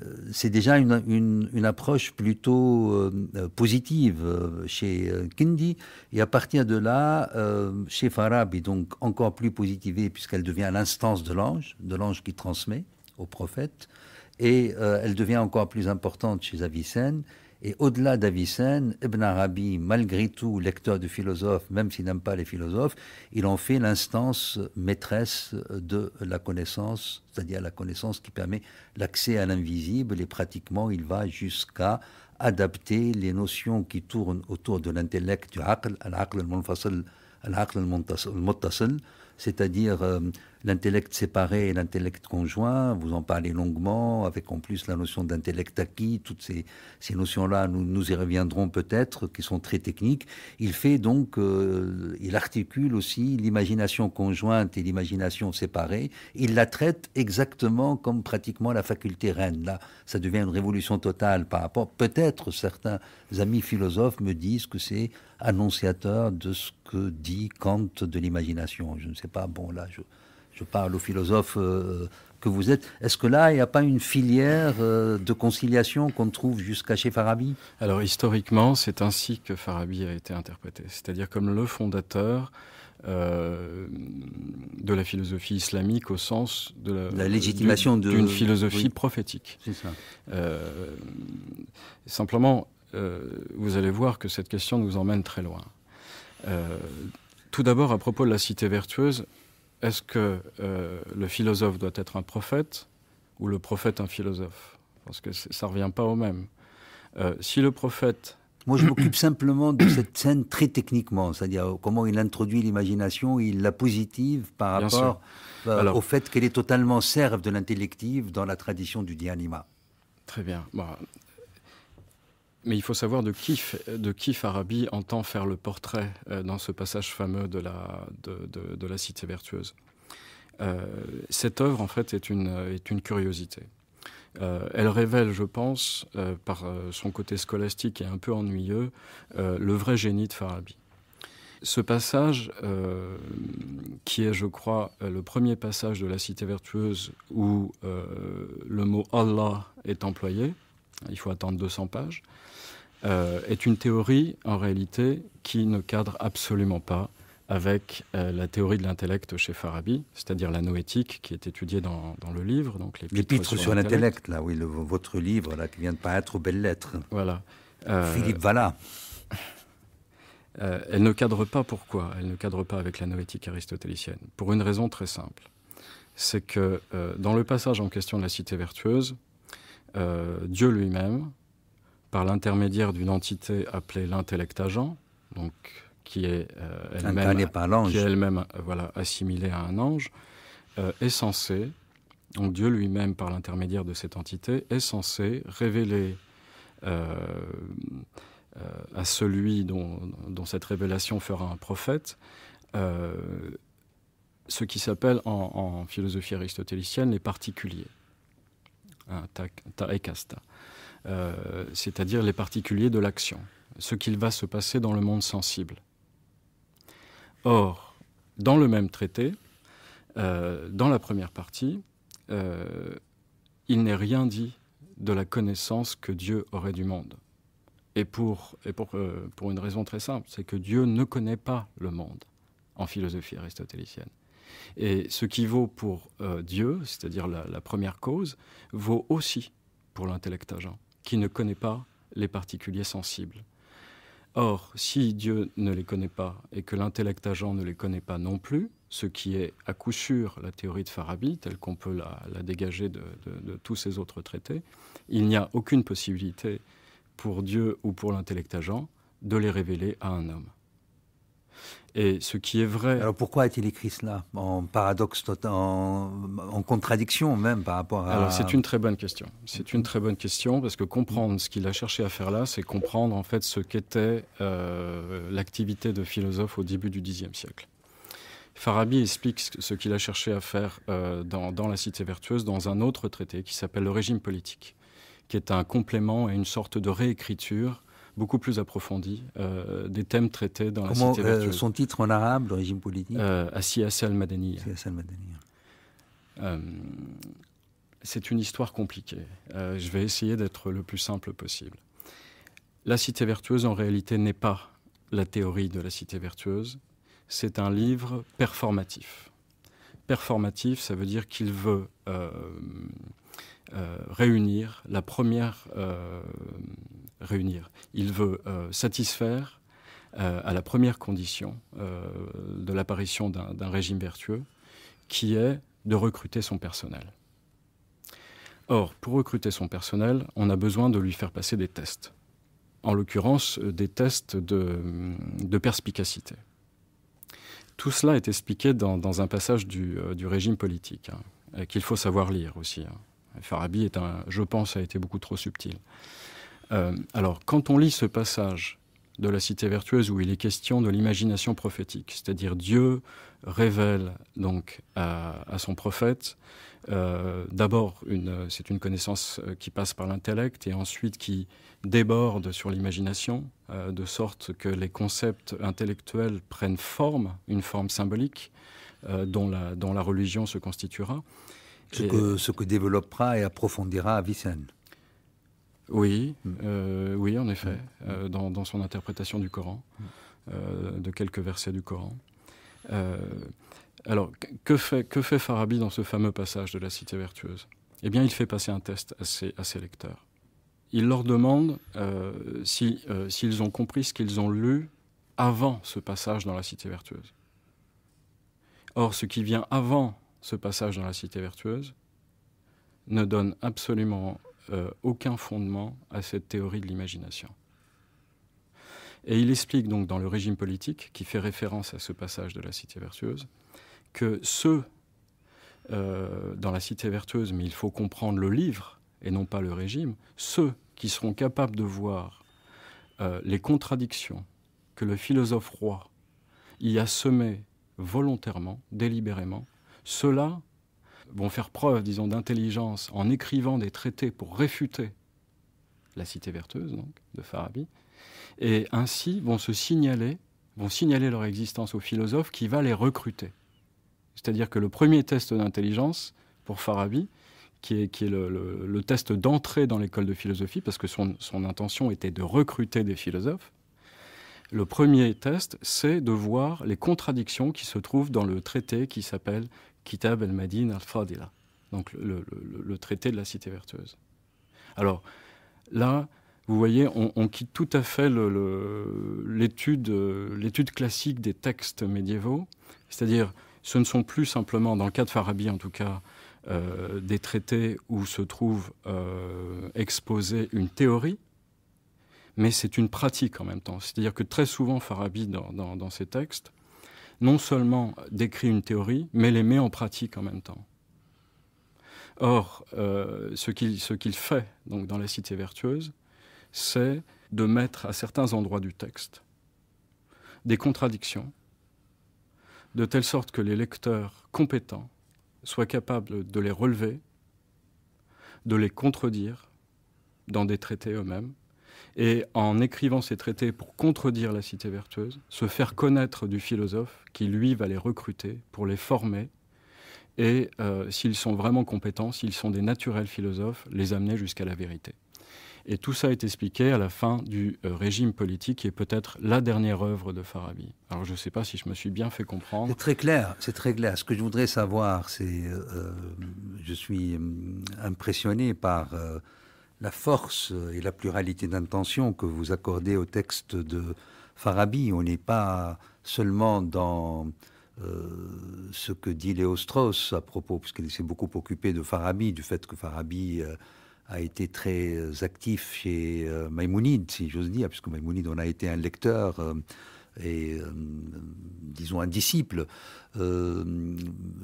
A: euh, c'est déjà une, une, approche plutôt positive chez Kindi. Et à partir de là, chez Farab est donc encore plus positivée, puisqu'elle devient l'instance de l'ange, de l'ange qui transmet au prophète. Et elle devient encore plus importante chez Avicenne. Et au-delà d'Avicenne, Ibn Arabi, malgré tout lecteur de philosophes, même s'il n'aime pas les philosophes, il en fait l'instance maîtresse de la connaissance, c'est-à-dire la connaissance qui permet l'accès à l'invisible, et pratiquement il va jusqu'à adapter les notions qui tournent autour de l'intellect, du aql, al-aql cest c'est-à-dire euh, l'intellect séparé et l'intellect conjoint, vous en parlez longuement, avec en plus la notion d'intellect acquis, toutes ces, notions-là, nous, nous, y reviendrons peut-être, qui sont très techniques. Il fait donc, euh, il articule aussi l'imagination conjointe et l'imagination séparée. Il la traite exactement comme pratiquement la faculté reine. Là, ça devient une révolution totale par rapport. Peut-être certains amis philosophes me disent que c'est annonciateur de ce que dit Kant de l'imagination. Je ne sais pas, bon là, je je parle aux philosophes euh, que vous êtes, est-ce que là, il n'y a pas une filière euh, de conciliation qu'on trouve jusqu'à chez Farabi Alors historiquement, c'est ainsi que Farabi a été
B: interprété, c'est-à-dire comme le fondateur euh, de la philosophie islamique au sens de la, légitimation d'une philosophie prophétique. simplement, vous allez voir que cette question nous emmène très loin. tout d'abord, à propos de la cité vertueuse, est-ce que euh, le philosophe doit être un prophète ou le prophète un philosophe Parce que
A: ça ne revient pas au même. Euh, si le prophète... Moi, je m'occupe simplement de cette scène très techniquement, c'est-à-dire euh, comment il introduit l'imagination, il la positive par rapport au fait qu'elle est totalement serve de l'intellective dans la tradition du dianima. Très bien. Mais il faut savoir de qui, Farabi entend
B: faire le portrait euh, dans ce passage fameux de la, Cité vertueuse. Euh, cette œuvre, en fait, est une, curiosité. Euh, elle révèle, je pense, par son côté scolastique et un peu ennuyeux, le vrai génie de Farabi. Ce passage, qui est, je crois, le premier passage de la Cité vertueuse où le mot Allah est employé, il faut attendre 200 pages, euh, est une théorie, en réalité, qui ne cadre absolument pas avec euh, la théorie de l'intellect chez Farabi, c'est-à-dire la noétique qui est étudiée dans, le livre. Donc les, sur, l'intellect,
A: là, oui, votre livre là, qui vient de paraître aux belles lettres. Voilà. Euh, Philippe Vallat.
B: elle ne cadre pas pourquoi Elle ne cadre pas avec la noétique aristotélicienne. Pour une raison très simple. C'est que dans le passage en question de la cité vertueuse, Dieu lui-même, par l'intermédiaire d'une entité appelée l'intellect agent, donc qui est euh, elle-même voilà, assimilée à un ange, euh, est censé, donc Dieu lui-même par l'intermédiaire de cette entité, est censé révéler euh, à celui dont, cette révélation fera un prophète ce qui s'appelle en, philosophie aristotélicienne les particuliers, un ta, e euh, c'est-à-dire les particuliers de l'action, ce qu'il va se passer dans le monde sensible. Or, dans le même traité, euh, dans la première partie, euh, il n'est rien dit de la connaissance que Dieu aurait du monde. Et pour, et pour, pour une raison très simple, c'est que Dieu ne connaît pas le monde en philosophie aristotélicienne. Et ce qui vaut pour Dieu, c'est-à-dire la, la, première cause, vaut aussi pour l'intellect agent qui ne connaît pas les particuliers sensibles. Or, si Dieu ne les connaît pas et que l'intellect agent ne les connaît pas non plus, ce qui est à coup sûr la théorie de Farabi, telle qu'on peut la, dégager de, de, tous ses autres traités, il n'y a aucune possibilité pour Dieu ou pour l'intellect agent de les révéler à un
A: homme. Et ce qui est vrai. Alors pourquoi a-t-il écrit cela En paradoxe, tota- en, en contradiction même par rapport à. Alors c'est une très bonne question. C'est une très bonne
B: question parce que comprendre ce qu'il a cherché à faire là, c'est comprendre en fait ce qu'était euh, l'activité de philosophe au début du Xe siècle. Farabi explique ce qu'il a cherché à faire euh, dans, dans, La Cité Vertueuse dans un autre traité qui s'appelle Le Régime politique, qui est un complément et une sorte de réécriture beaucoup plus approfondie euh, des thèmes traités dans la cité vertueuse. son titre en arabe, le régime politique euh, Asiyas al-Madaniya. Hein. Euh, c'est une histoire compliquée. je vais essayer d'être le plus simple possible. La cité vertueuse, en réalité, n'est pas la théorie de la cité vertueuse. C'est un livre performatif. Performatif, ça veut dire qu'il veut réunir la première réunir. Il veut euh, satisfaire euh, à la première condition euh, de l'apparition d'un régime vertueux, qui est de recruter son personnel. Or, pour recruter son personnel, on a besoin de lui faire passer des tests. En l'occurrence, des tests de, perspicacité. Tout cela est expliqué dans, un passage du, régime politique, hein, qu'il faut savoir lire aussi. Hein. Farabi, est un, je pense, a été beaucoup trop subtil. Euh, alors, quand on lit ce passage de la Cité vertueuse où il est question de l'imagination prophétique, c'est-à-dire Dieu révèle donc à, son prophète euh, d'abord c'est une connaissance euh, qui passe par l'intellect et ensuite qui déborde sur l'imagination de sorte que les concepts intellectuels prennent forme, une forme symbolique dont, la, religion se constituera. Ce, que, ce que développera et approfondira Avicenne. Oui, mm. euh, oui, en effet, mm. euh, dans, son interprétation du Coran, mm. euh, de quelques versets du Coran. alors, que fait, que fait Farabi dans ce fameux passage de la Cité vertueuse Eh bien, il fait passer un test à ses, lecteurs. Il leur demande s'ils ont compris ce qu'ils ont lu avant ce passage dans la Cité vertueuse. Or, ce qui vient avant ce passage dans la Cité vertueuse ne donne absolument euh, aucun fondement à cette théorie de l'imagination. Et il explique donc dans le régime politique, qui fait référence à ce passage de la Cité vertueuse, que ceux euh, dans la Cité vertueuse, mais il faut comprendre le livre et non pas le régime, ceux qui seront capables de voir euh, les contradictions que le philosophe roi y a semées volontairement, délibérément, ceux-là vont faire preuve, disons, d'intelligence en écrivant des traités pour réfuter la cité vertueuse de Farabi, et ainsi vont se signaler, vont signaler leur existence au philosophe qui va les recruter. C'est-à-dire que le premier test d'intelligence pour Farabi, qui est, qui est le, le, test d'entrée dans l'école de philosophie, parce que son, son intention était de recruter des philosophes, le premier test, c'est de voir les contradictions qui se trouvent dans le traité qui s'appelle Kitab el madin al-Fadila, donc le, traité de la cité vertueuse. Alors là, vous voyez, on, quitte tout à fait l'étude classique des textes médiévaux, c'est-à-dire ce ne sont plus simplement, dans le cas de Farabi en tout cas, euh, des traités où se trouve euh, exposée une théorie, mais c'est une pratique en même temps. C'est-à-dire que très souvent, Farabi, dans, dans, ses textes, non seulement décrit une théorie, mais les met en pratique en même temps. Or, euh, ce qu'il fait donc, dans la cité vertueuse, c'est de mettre à certains endroits du texte des contradictions, de telle sorte que les lecteurs compétents soient capables de les relever, de les contredire dans des traités eux-mêmes, et en écrivant ces traités pour contredire la cité vertueuse, se faire connaître du philosophe qui, lui, va les recruter pour les former et, euh, s'ils sont vraiment compétents, s'ils sont des naturels philosophes, les amener jusqu'à la vérité. Et tout ça est expliqué à la fin du euh, régime politique, qui est peut-être la dernière œuvre
A: de Farabi. Alors je ne sais pas si je me suis bien fait comprendre. C'est très clair, c'est très clair. Ce que je voudrais savoir, c'est, euh, je suis hum, impressionné par la force et la pluralité d'intention que vous accordez au texte de Farabi. On n'est pas seulement dans euh, ce que dit Léo à propos, puisqu'il s'est beaucoup occupé de Farabi, du fait que Farabi euh, a été très euh, actif chez Maïmounide, si j'ose dire, puisque Maïmounide, on a été un lecteur et euh, disons un disciple. Euh,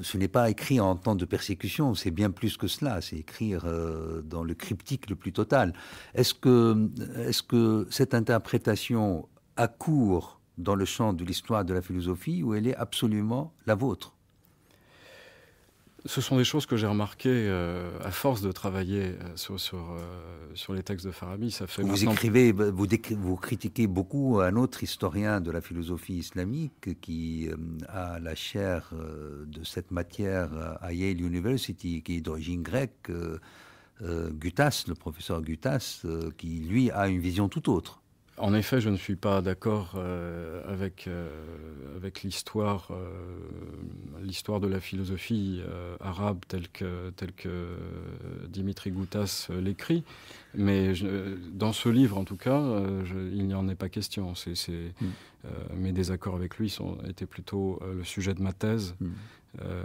A: ce n'est pas écrit en temps de persécution, c'est bien plus que cela, c'est écrire euh, dans le cryptique le plus total. Est-ce que, est que cette interprétation a cours dans le champ de l'histoire de la philosophie ou elle est absolument la vôtre ce sont des choses que j'ai remarquées euh, à force de travailler euh, euh, sur,
B: les textes de Farabi. Ça fait vous écrivez,
A: bah, vous, vous, critiquez beaucoup un autre historien de la philosophie islamique qui a la chaire de cette matière à Yale University, qui est d'origine grecque, Gutas, le professeur Gutas, qui lui a une vision tout autre. En effet, je ne suis pas d'accord euh,
B: avec, euh, avec l'histoire, euh, l'histoire de la philosophie arabe telle que, telle que Dimitri Goutas l'écrit, mais dans ce livre, en tout cas, il n'y en est pas question. C'est, mm.
A: mes désaccords avec lui sont, étaient plutôt le sujet de ma thèse. Mm. Euh,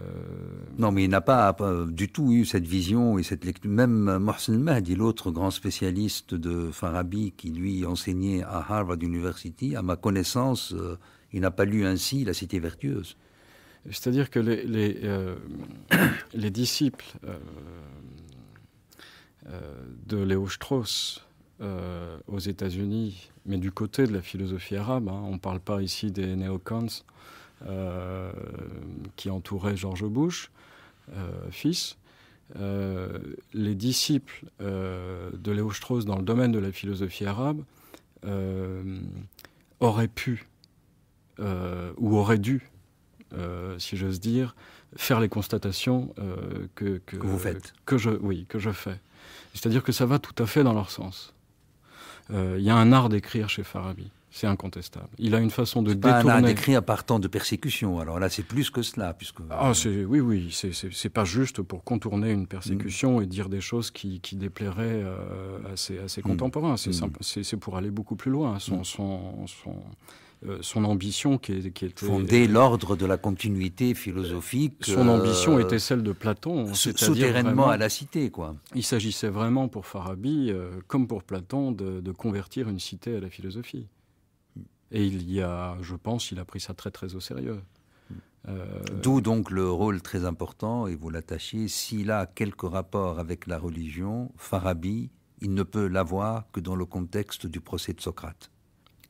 A: non, mais il n'a pas, du tout eu cette vision et cette lecture. Même Mohsen Mahdi, l'autre grand spécialiste de Farabi, qui lui enseignait à Harvard University, à ma connaissance, euh, il n'a pas lu ainsi La Cité vertueuse. C'est-à-dire que les, euh,
B: disciples de Léo Strauss aux États-Unis, mais du côté de la philosophie arabe, hein, on ne parle pas ici des néocons, euh, qui entourait George Bush, euh, fils. Euh, les disciples de Léo Strauss dans le domaine de la philosophie arabe auraient pu ou auraient dû, si j'ose dire, faire les constatations que, vous faites. Que je, oui, que je fais. C'est-à-dire que ça va tout à fait dans leur sens. Il y a un art d'écrire chez Farabi. C'est incontestable. Il a une façon de détourner. Pas un écrit à partant de persécution. Alors là, c'est plus que cela, puisque. Ah, oui, oui, c'est pas juste pour contourner une persécution mm. et dire des choses qui, déplairaient euh, à ses, mm. contemporains. Mm. C'est pour aller beaucoup plus loin. Son, son, euh, son,
A: ambition qui, est, qui était... Fonder l'ordre de la continuité philosophique. Euh, son ambition euh, était celle de Platon. Souterrainement à la
B: cité, quoi. Il s'agissait vraiment pour Farabi, comme pour Platon, de, convertir une cité à la philosophie. Et il y a, je pense, il a pris ça très très au sérieux.
A: Euh, D'où donc le rôle très important, et vous l'attachez, s'il a quelque rapport avec la religion, Farabi, il ne peut l'avoir que dans le contexte du procès de Socrate.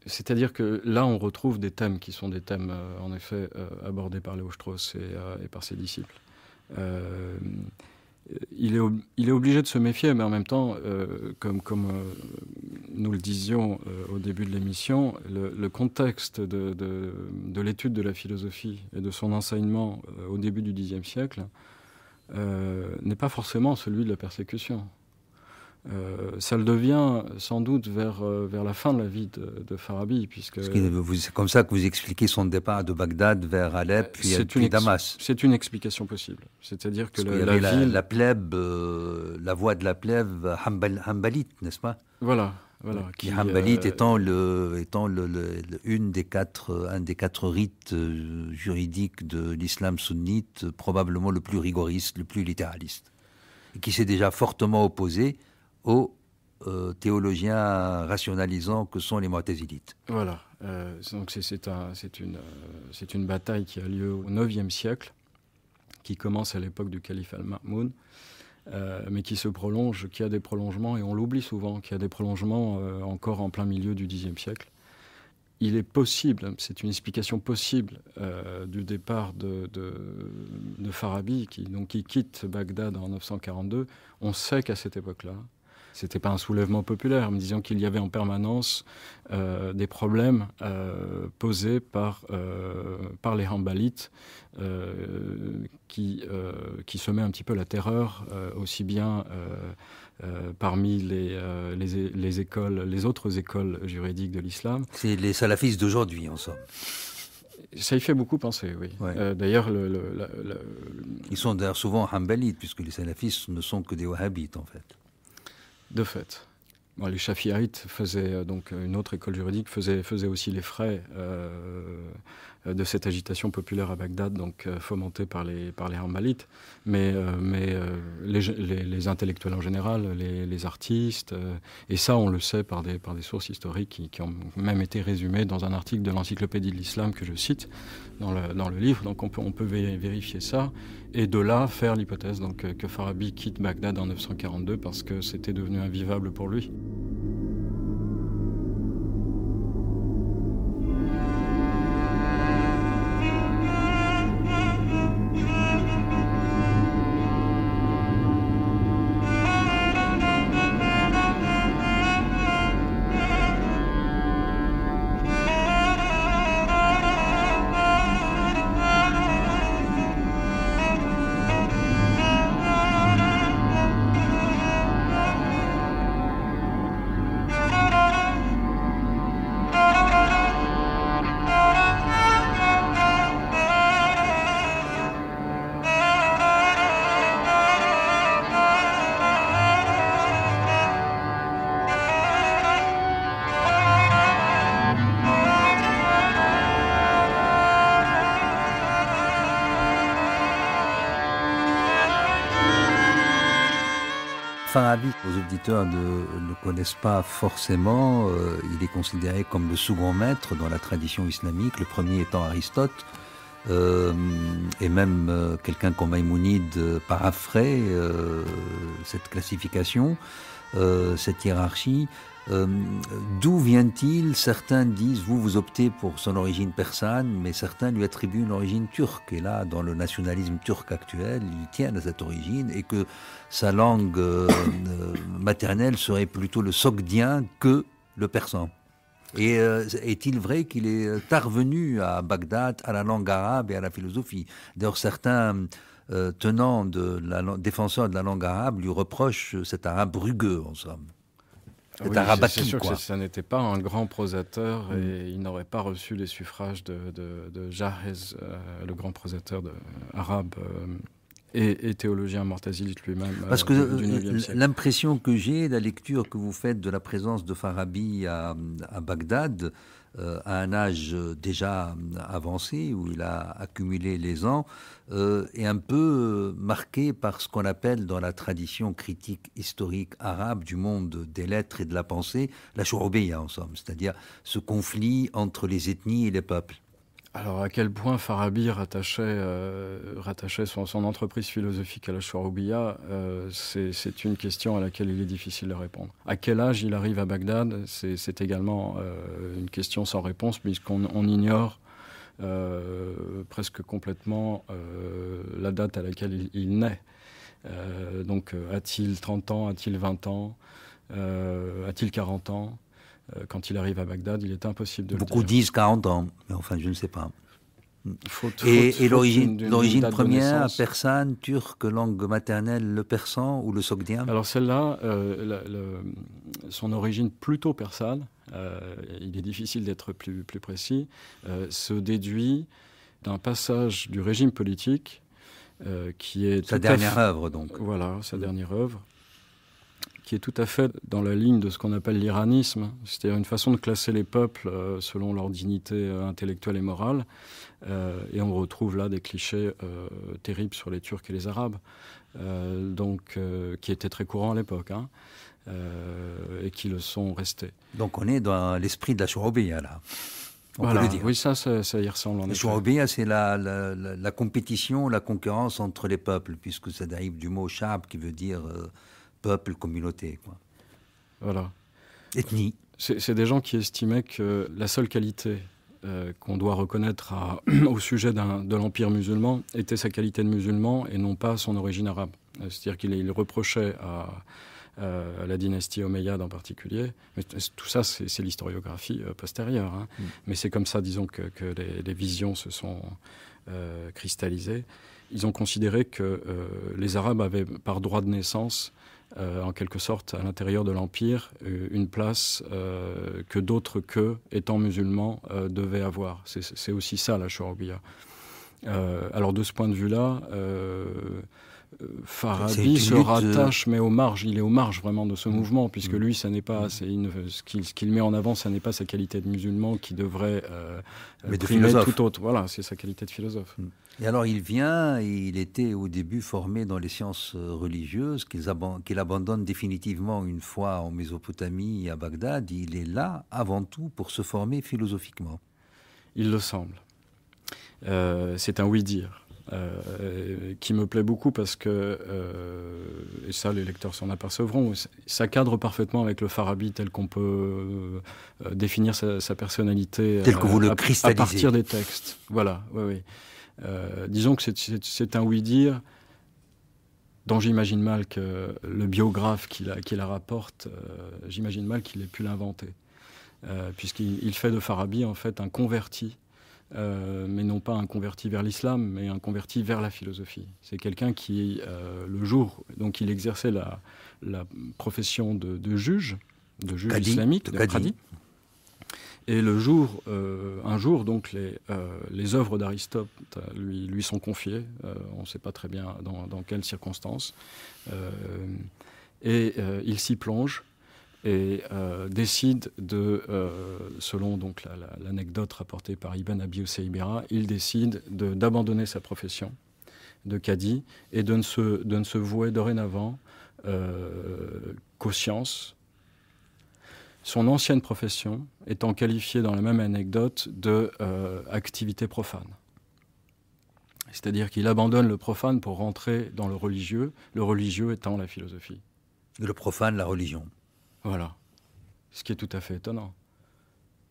A: C'est-à-dire que là, on retrouve des
B: thèmes qui sont des thèmes, euh, en effet, euh, abordés par Léo Strauss et, et par ses disciples il est, obligé de se méfier, mais en même temps, euh, comme, euh, nous le disions euh, au début de l'émission, le, contexte de, de l'étude de la philosophie et de son enseignement au début du Xe siècle n'est pas forcément celui de la persécution. Euh, ça le devient sans doute euh, vers, la fin de la vie de, Farabi. puisque
A: C'est comme ça que vous expliquez son départ de Bagdad vers Alep, euh, puis, Damas. C'est une explication possible.
B: C'est-à-dire que la, ville... la,
A: la voix de la plèbe hambalite n'est-ce pas Voilà. Voilà, étant, le, étant des quatre, un des quatre rites juridiques de l'islam sunnite, probablement le plus rigoriste, le plus littéraliste, qui s'est déjà fortement opposé aux euh, théologiens rationalisants que sont les Mu'tazilites. Voilà, euh, donc c'est
B: une, euh, une, bataille qui a lieu au IXe siècle, qui commence à l'époque du calife al-Ma'moun, mais qui se prolonge, qui a des prolongements, et on l'oublie souvent, qui a des prolongements encore en plein milieu du Xe siècle. Il est possible, c'est une explication possible du départ de, Farabi, qui, donc, qui quitte Bagdad en 942. On sait qu'à cette époque-là, c'était pas un soulèvement populaire, me disant qu'il y avait en permanence euh, des problèmes euh, posés par, euh, par les Hambalites, qui, qui semaient un petit peu la terreur, aussi bien parmi les, les, écoles, les autres écoles juridiques de l'islam.
A: C'est les salafistes d'aujourd'hui, en somme.
B: Ça y fait beaucoup penser, oui.
A: d'ailleurs, ils sont d'ailleurs souvent hanbalites, puisque les salafistes ne sont que des wahhabites, en fait. De fait.
B: les Shafiites, faisaient euh, donc euh, une autre école juridique faisaient aussi les frais euh, de cette agitation populaire à Bagdad, donc fomentée par les par les mais mais les, intellectuels en général, les, artistes, et ça on le sait par des par des sources historiques qui, ont même été résumées dans un article de l'encyclopédie de l'islam que je cite dans le, livre, donc on peut on peut vérifier ça et de là faire l'hypothèse donc, euh, que Farabi quitte Bagdad en 942 parce que c'était devenu invivable pour lui.
A: ne le connaissent pas forcément, euh, il est considéré comme le second maître dans la tradition islamique, le premier étant Aristote, euh, et même euh, quelqu'un comme Maïmounide paraphrée cette classification. Euh, cette hiérarchie. Euh, d'où vient-il Certains disent, vous, vous optez pour son origine persane, mais certains lui attribuent une origine turque. Et là, dans le nationalisme turc actuel, il tient à cette origine et que sa langue euh, maternelle serait plutôt le sogdien que le persan. Et est-il vrai qu'il est parvenu à Bagdad, à la langue arabe et à la philosophie D'ailleurs, certains euh, tenant de la défenseur de la langue arabe lui reproche euh, cet arabe rugueux en somme.
B: Ah cet oui, C'est sûr que ça
A: n'était pas un grand prosateur mm. et il n'aurait pas reçu les suffrages
B: de, de, Jahez, euh, le grand prosateur de, arabe. Et, théologien mortazilite lui-même. Parce que
A: l'impression que j'ai, la lecture que vous faites de la présence de Farabi à Bagdad, euh, à un âge euh, déjà euh, avancé, où il a accumulé les ans, est un peu marqué par ce qu'on appelle dans la tradition critique historique arabe du monde des lettres et de la pensée, la chorobéia en somme, c'est-à-dire ce conflit entre les ethnies et les peuples. Alors, à quel point Farabi rattachait, euh, son, entreprise
B: philosophique à la Shoroubia, euh, c'est une question à laquelle il est difficile de répondre. À quel âge il arrive à Bagdad, c'est également euh, une question sans réponse, puisqu'on ignore presque complètement la date à laquelle il, il naît. donc, a-t-il 30 ans, a-t-il 20 ans, a-t-il 40 ans euh, quand il arrive à Bagdad, il est impossible de Beaucoup le dire. disent 40 ans, mais enfin,
A: je ne sais pas.
C: et, l'origine première,
A: persane, turque, langue maternelle, le persan ou le sogdien Alors celle-là, euh,
B: son origine plutôt persane, euh, il est difficile d'être plus, plus, précis, se déduit d'un passage du régime politique qui est... Sa dernière œuvre donc. Voilà, sa mm. dernière œuvre, qui est tout à fait dans la ligne de ce qu'on appelle l'iranisme, c'est-à-dire une façon de classer les peuples euh, selon leur dignité euh, intellectuelle et morale. Euh, et on retrouve là des clichés terribles sur les Turcs et les Arabes, donc qui étaient très courants à l'époque. Hein, et
A: qui le sont restés. Donc on est dans l'esprit de la Shurobia là. On peut le dire. Oui, ça, ça, y ressemble. la Shurobia, hein, c'est la, la, compétition, la concurrence entre les peuples, puisque ça dérive du mot shab qui veut dire peuple, communauté. Voilà.
B: Ethnie. C'est des gens qui estimaient que la seule qualité euh, qu'on doit reconnaître au sujet de l'Empire musulman était sa qualité de musulman et non pas son origine arabe. C'est-à-dire qu'il reprochaient à, la dynastie omeyyade en particulier. Mais tout ça, c'est l'historiographie euh, postérieure. Hein. Mm. Mais c'est comme ça, disons, que, les, visions se sont euh, cristallisées. Ils ont considéré que les Arabes avaient, par droit de naissance, euh, en quelque sorte, à l'intérieur de l'Empire, euh, une place euh, que d'autres que, étant musulmans, devaient avoir. C'est aussi ça, la Shoroubia. alors, de ce point de vue-là, Farabi se rattache, mais au marges, il est au marges vraiment de ce mm. mouvement, puisque mm. lui, ça n'est pas, ce qu'il met en avant, ça n'est pas sa qualité de musulman qui devrait mais tout autre. Voilà, c'est sa qualité de philosophe. Mm.
A: Et alors il vient, il était au début formé dans les sciences euh, religieuses qu'il abandonne, définitivement une fois en Mésopotamie et à Bagdad. Il est là avant tout pour se former philosophiquement. Il le semble. Euh, c'est un oui-dire. Euh, qui me plaît beaucoup parce
B: que, et ça les lecteurs s'en apercevront, ça cadre parfaitement avec le Farabi tel qu'on peut définir sa, personnalité. que vous le À partir des textes. Voilà, oui, oui. Euh, disons que c'est un oui-dire dont j'imagine mal que le biographe qui la, rapporte, euh, j'imagine mal qu'il ait pu l'inventer. Euh, puisqu'il fait de Farabi en fait un converti, mais non pas un converti vers l'islam, mais un converti vers la philosophie. C'est quelqu'un qui, le jour, donc il exerçait la, profession de, juge, de juge islamique, de, et le jour, euh, un jour, donc, les, euh, les œuvres d'Aristote lui, lui, sont confiées. Euh, on ne sait pas très bien dans, dans quelles circonstances. et il s'y plonge et décide de, selon donc l'anecdote la, rapportée par Ibn Abi Oseibera, il décide d'abandonner sa profession de cadi et de se, de ne se vouer dorénavant qu'aux sciences, son ancienne profession étant qualifiée dans la même anecdote de euh, activité profane. C'est-à-dire qu'il abandonne le profane pour rentrer dans le religieux, le religieux étant la philosophie. Le profane, la religion. Voilà. Ce qui est tout à fait étonnant.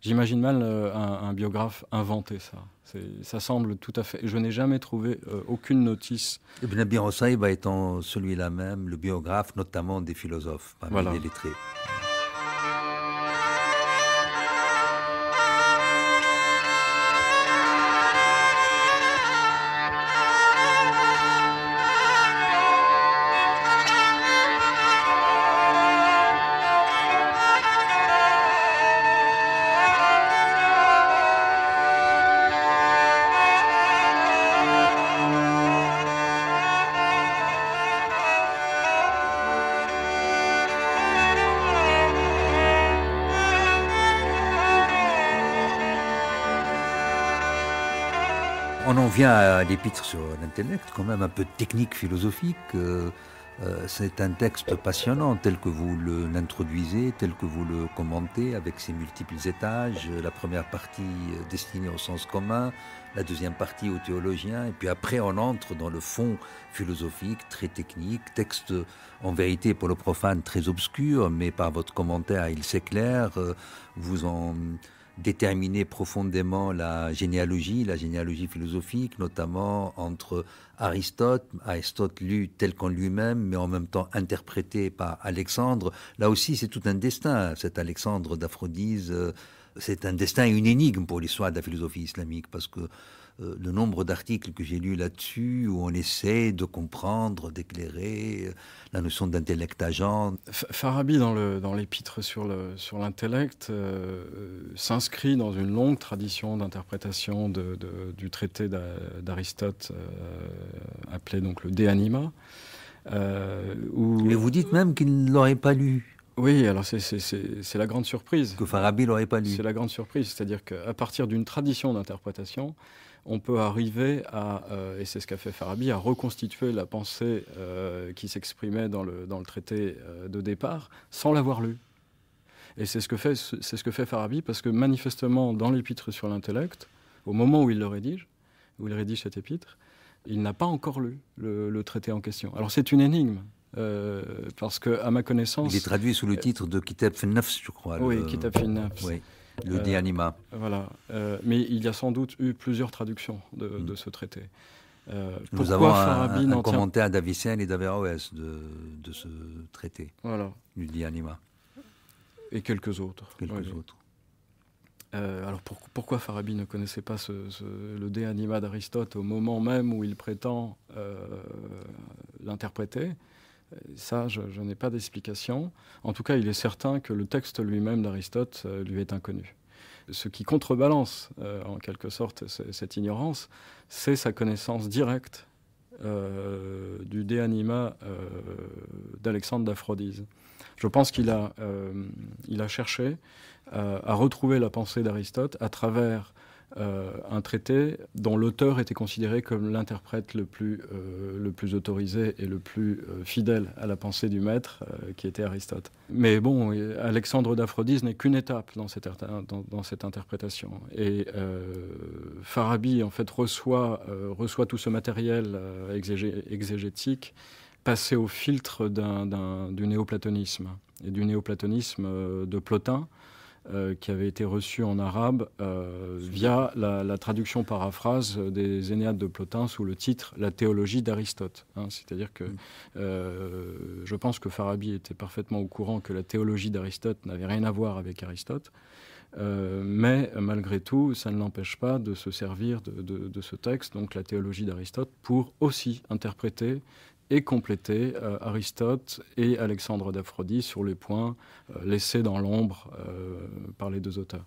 B: J'imagine mal euh, un, biographe inventer
A: ça. Ça semble tout à fait. Je n'ai jamais trouvé euh, aucune notice. Ibn Abi étant celui-là même, le biographe notamment des philosophes, parmi voilà. lettrés. on en vient à l'Épître sur l'intellect, quand même un peu technique, philosophique. Euh, euh, c'est un texte passionnant tel que vous l'introduisez, tel que vous le commentez, avec ses multiples étages. La première partie euh, destinée au sens commun, la deuxième partie aux théologiens, et puis après on entre dans le fond philosophique, très technique, texte en vérité pour le profane très obscur, mais par votre commentaire il s'éclaire. Vous en déterminer profondément la généalogie, la généalogie philosophique, notamment entre Aristote, Aristote lu tel qu'en lui-même, mais en même temps interprété par Alexandre. Là aussi, c'est tout un destin, cet Alexandre d'Aphrodise. Euh, c'est un destin et une énigme pour l'histoire de la philosophie islamique, parce que euh, le nombre d'articles que j'ai lus là-dessus, où on essaie de comprendre, d'éclairer euh, la notion d'intellect agent. Farabi, dans, le, dans sur,
B: sur l'intellect, euh, s'inscrit dans une longue tradition d'interprétation de, du traité d'Aristote, appelé donc le De Anima. Mais vous dites même qu'il ne l'aurait pas lu. Oui, alors c'est, la grande surprise. Que Farabi l'aurait pas lu. C'est la grande surprise, c'est-à-dire qu'à partir d'une tradition d'interprétation, on peut arriver à, euh, et c'est ce qu'a fait Farabi, à reconstituer la pensée euh, qui s'exprimait dans le, dans le traité euh, de départ sans l'avoir lu. Et c'est ce, que fait, c'est ce que fait Farabi parce que manifestement, dans l'épître sur l'intellect, au moment où il le rédige, où il rédige cet épître, il n'a pas encore lu le, traité en question. Alors c'est une énigme, parce que, à ma connaissance. Il est traduit sous le titre
A: de Kitab Nafs, je crois. Oui, Kitab Nafs le De euh, anima.
B: Voilà. Euh, mais il y a sans doute eu plusieurs traductions de, mm. ce traité. Euh, Nous avons un, commentaire
A: d'Avicenne et d'Averroès de, de, ce traité, voilà. du anima
B: Et quelques autres. Quelques autres. Euh, alors pourquoi Farabi ne connaissait pas le De Anima d'Aristote au moment même où il prétend l'interpréter euh, ça, je, n'ai pas d'explication. En tout cas, il est certain que le texte lui-même d'Aristote euh, lui est inconnu. Ce qui contrebalance, euh, en quelque sorte, cette ignorance, c'est sa connaissance directe du De Anima d'Alexandre d'Aphrodise. Je pense qu'il il a cherché à retrouver la pensée d'Aristote à travers euh, un traité dont l'auteur était considéré comme l'interprète le, plus, euh, autorisé et le plus euh, fidèle à la pensée du maître, qui était Aristote. Mais bon, Alexandre d'Aphrodise n'est qu'une étape dans cette, interprétation. Et Farabi, en fait, reçoit, reçoit tout ce matériel exégétique passé au filtre du néoplatonisme, et du néoplatonisme de Plotin, euh, qui avait été reçu en arabe euh, via la, traduction paraphrase des Énéades de Plotin sous le titre La théologie d'Aristote. Hein C'est-à-dire que mm. euh, je pense que Farabi était parfaitement au courant que la théologie d'Aristote n'avait rien à voir avec Aristote. mais malgré tout, ça ne l'empêche pas de se servir de, ce texte, donc la théologie d'Aristote, pour aussi interpréter et compléter euh, Aristote et Alexandre d'Aphrodite sur les points euh, laissés dans
A: l'ombre euh, par les deux auteurs.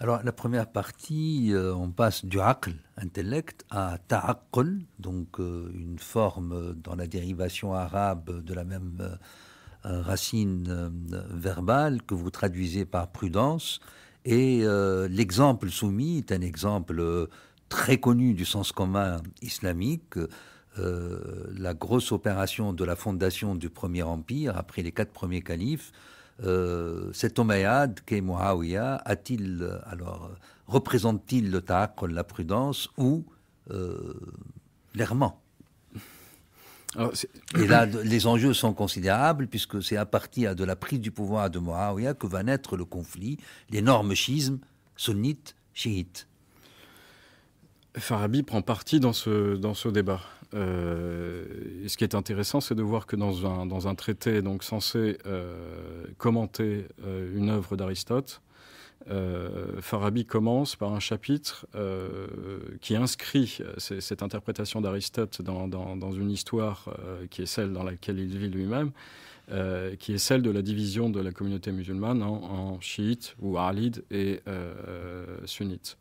A: Alors la première partie, on passe du aql, intellect, à ta'aql », donc une forme dans la dérivation arabe de la même racine verbale que vous traduisez par prudence. Et l'exemple soumis est un exemple très connu du sens commun islamique. Euh, la grosse opération de la fondation du Premier Empire, après les quatre premiers califes, euh, cet Omeyyade qu'est Muawiyah, a-t-il, euh, alors, euh, représente-t-il le taqr, la prudence, ou euh, l'errement et là, les enjeux sont considérables puisque c'est à partir de la prise du pouvoir de Muawiyah que va naître le conflit, l'énorme schisme sunnite-chiite. Farabi prend parti dans ce, dans ce débat. Euh, ce qui
B: est intéressant, c'est de voir que dans un, dans un traité donc censé euh, commenter euh, une œuvre d'Aristote, Farabi commence par un chapitre qui inscrit cette interprétation d'Aristote dans, une histoire qui est celle dans laquelle il vit lui-même, qui est celle de la division de la communauté musulmane en, chiites ou arlides et sunnites.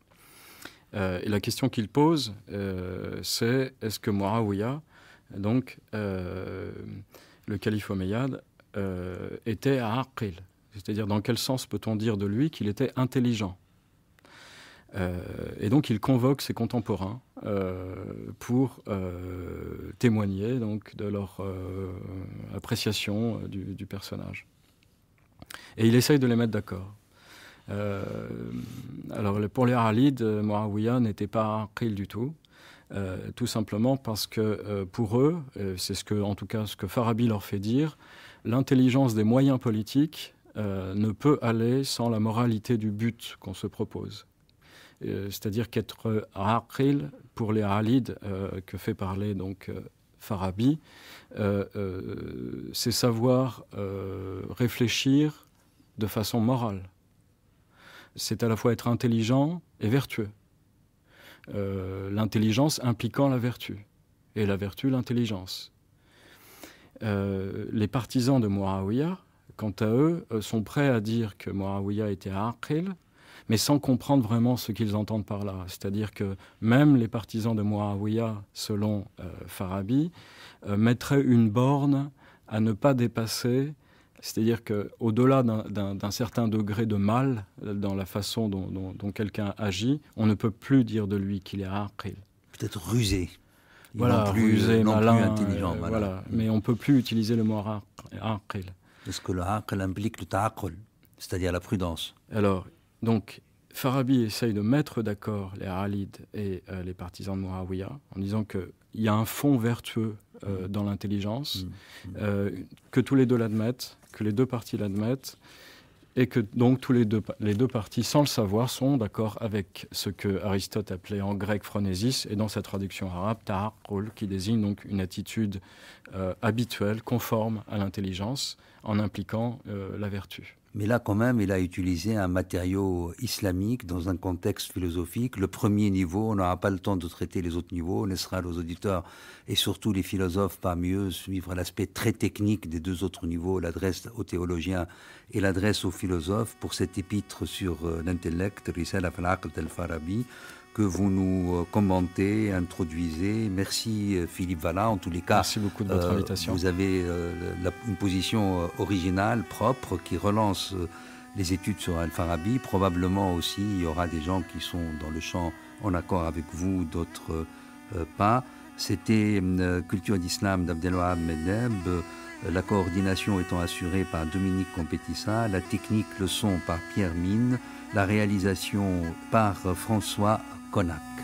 B: Euh, et la question qu'il pose, euh, c'est est-ce que Muawiyah, donc euh, le calife omeyyade, était à aqil C'est-à-dire dans quel sens peut-on dire de lui qu'il était intelligent et donc il convoque ses contemporains pour témoigner de leur appréciation du personnage. Et il essaye de les mettre d'accord. Euh, alors pour les Haralides, Moawiya n'était pas Qil du tout. Euh, tout simplement parce que euh, pour eux, c'est ce en tout cas ce que Farabi leur fait dire, l'intelligence des moyens politiques ne peut aller sans la moralité du but qu'on se propose. C'est-à-dire qu'être aqil pour les halides que fait parler donc Farabi, c'est savoir réfléchir de façon morale c'est à la fois être intelligent et vertueux. Euh, l'intelligence impliquant la vertu, et la vertu l'intelligence. Euh, les partisans de Muawiyah, quant à eux, euh, sont prêts à dire que Muawiyah était aqil, mais sans comprendre vraiment ce qu'ils entendent par là. C'est-à-dire que même les partisans de Muawiyah, selon Farabi, mettraient une borne à ne pas dépasser c'est-à-dire qu'au-delà d'un certain degré de mal dans la façon dont, quelqu'un agit, on ne peut plus dire
A: de lui qu'il est aqil. Peut-être rusé. voilà, plus, rusé, malin, plus intelligent, euh, malin. Voilà. Mm. Mais on ne peut plus utiliser le mot aqil. est que le aqil implique le ta'aqul, c'est-à-dire la prudence
B: Alors, donc, Farabi essaye de mettre d'accord les Halides et euh, les partisans de Muawiyah en disant qu'il y a un fond vertueux euh, mm. dans l'intelligence, mm. que tous les deux l'admettent, que les deux parties l'admettent et que donc tous les deux, les deux parties, sans le savoir, sont d'accord avec ce que Aristote appelait en grec phronésis, et dans sa traduction arabe, paul, qui désigne donc une attitude
A: euh, habituelle, conforme à l'intelligence, en impliquant euh, la vertu. Mais là, quand même, il a utilisé un matériau islamique dans un contexte philosophique. Le premier niveau, on n'aura pas le temps de traiter les autres niveaux. On laissera aux auditeurs et surtout les philosophes parmi eux suivre l'aspect très technique des deux autres niveaux, l'adresse aux théologiens et l'adresse aux philosophes pour cet épître sur euh, l'intellect, Risal al al-Farabi que vous nous euh, commentez, introduisez. Merci euh, Philippe Vallat, en tous les cas. Merci beaucoup de votre euh, invitation. Vous avez une position originale, propre, qui relance les études sur Al-Farabi. Probablement aussi, il y aura des gens qui sont dans le champ en accord avec vous, d'autres pas. C'était Culture d'Islam d'Abdelwahab Medeb, la coordination étant assurée par Dominique Compétissa, la technique, le son par Pierre Mine, la réalisation par François Conac.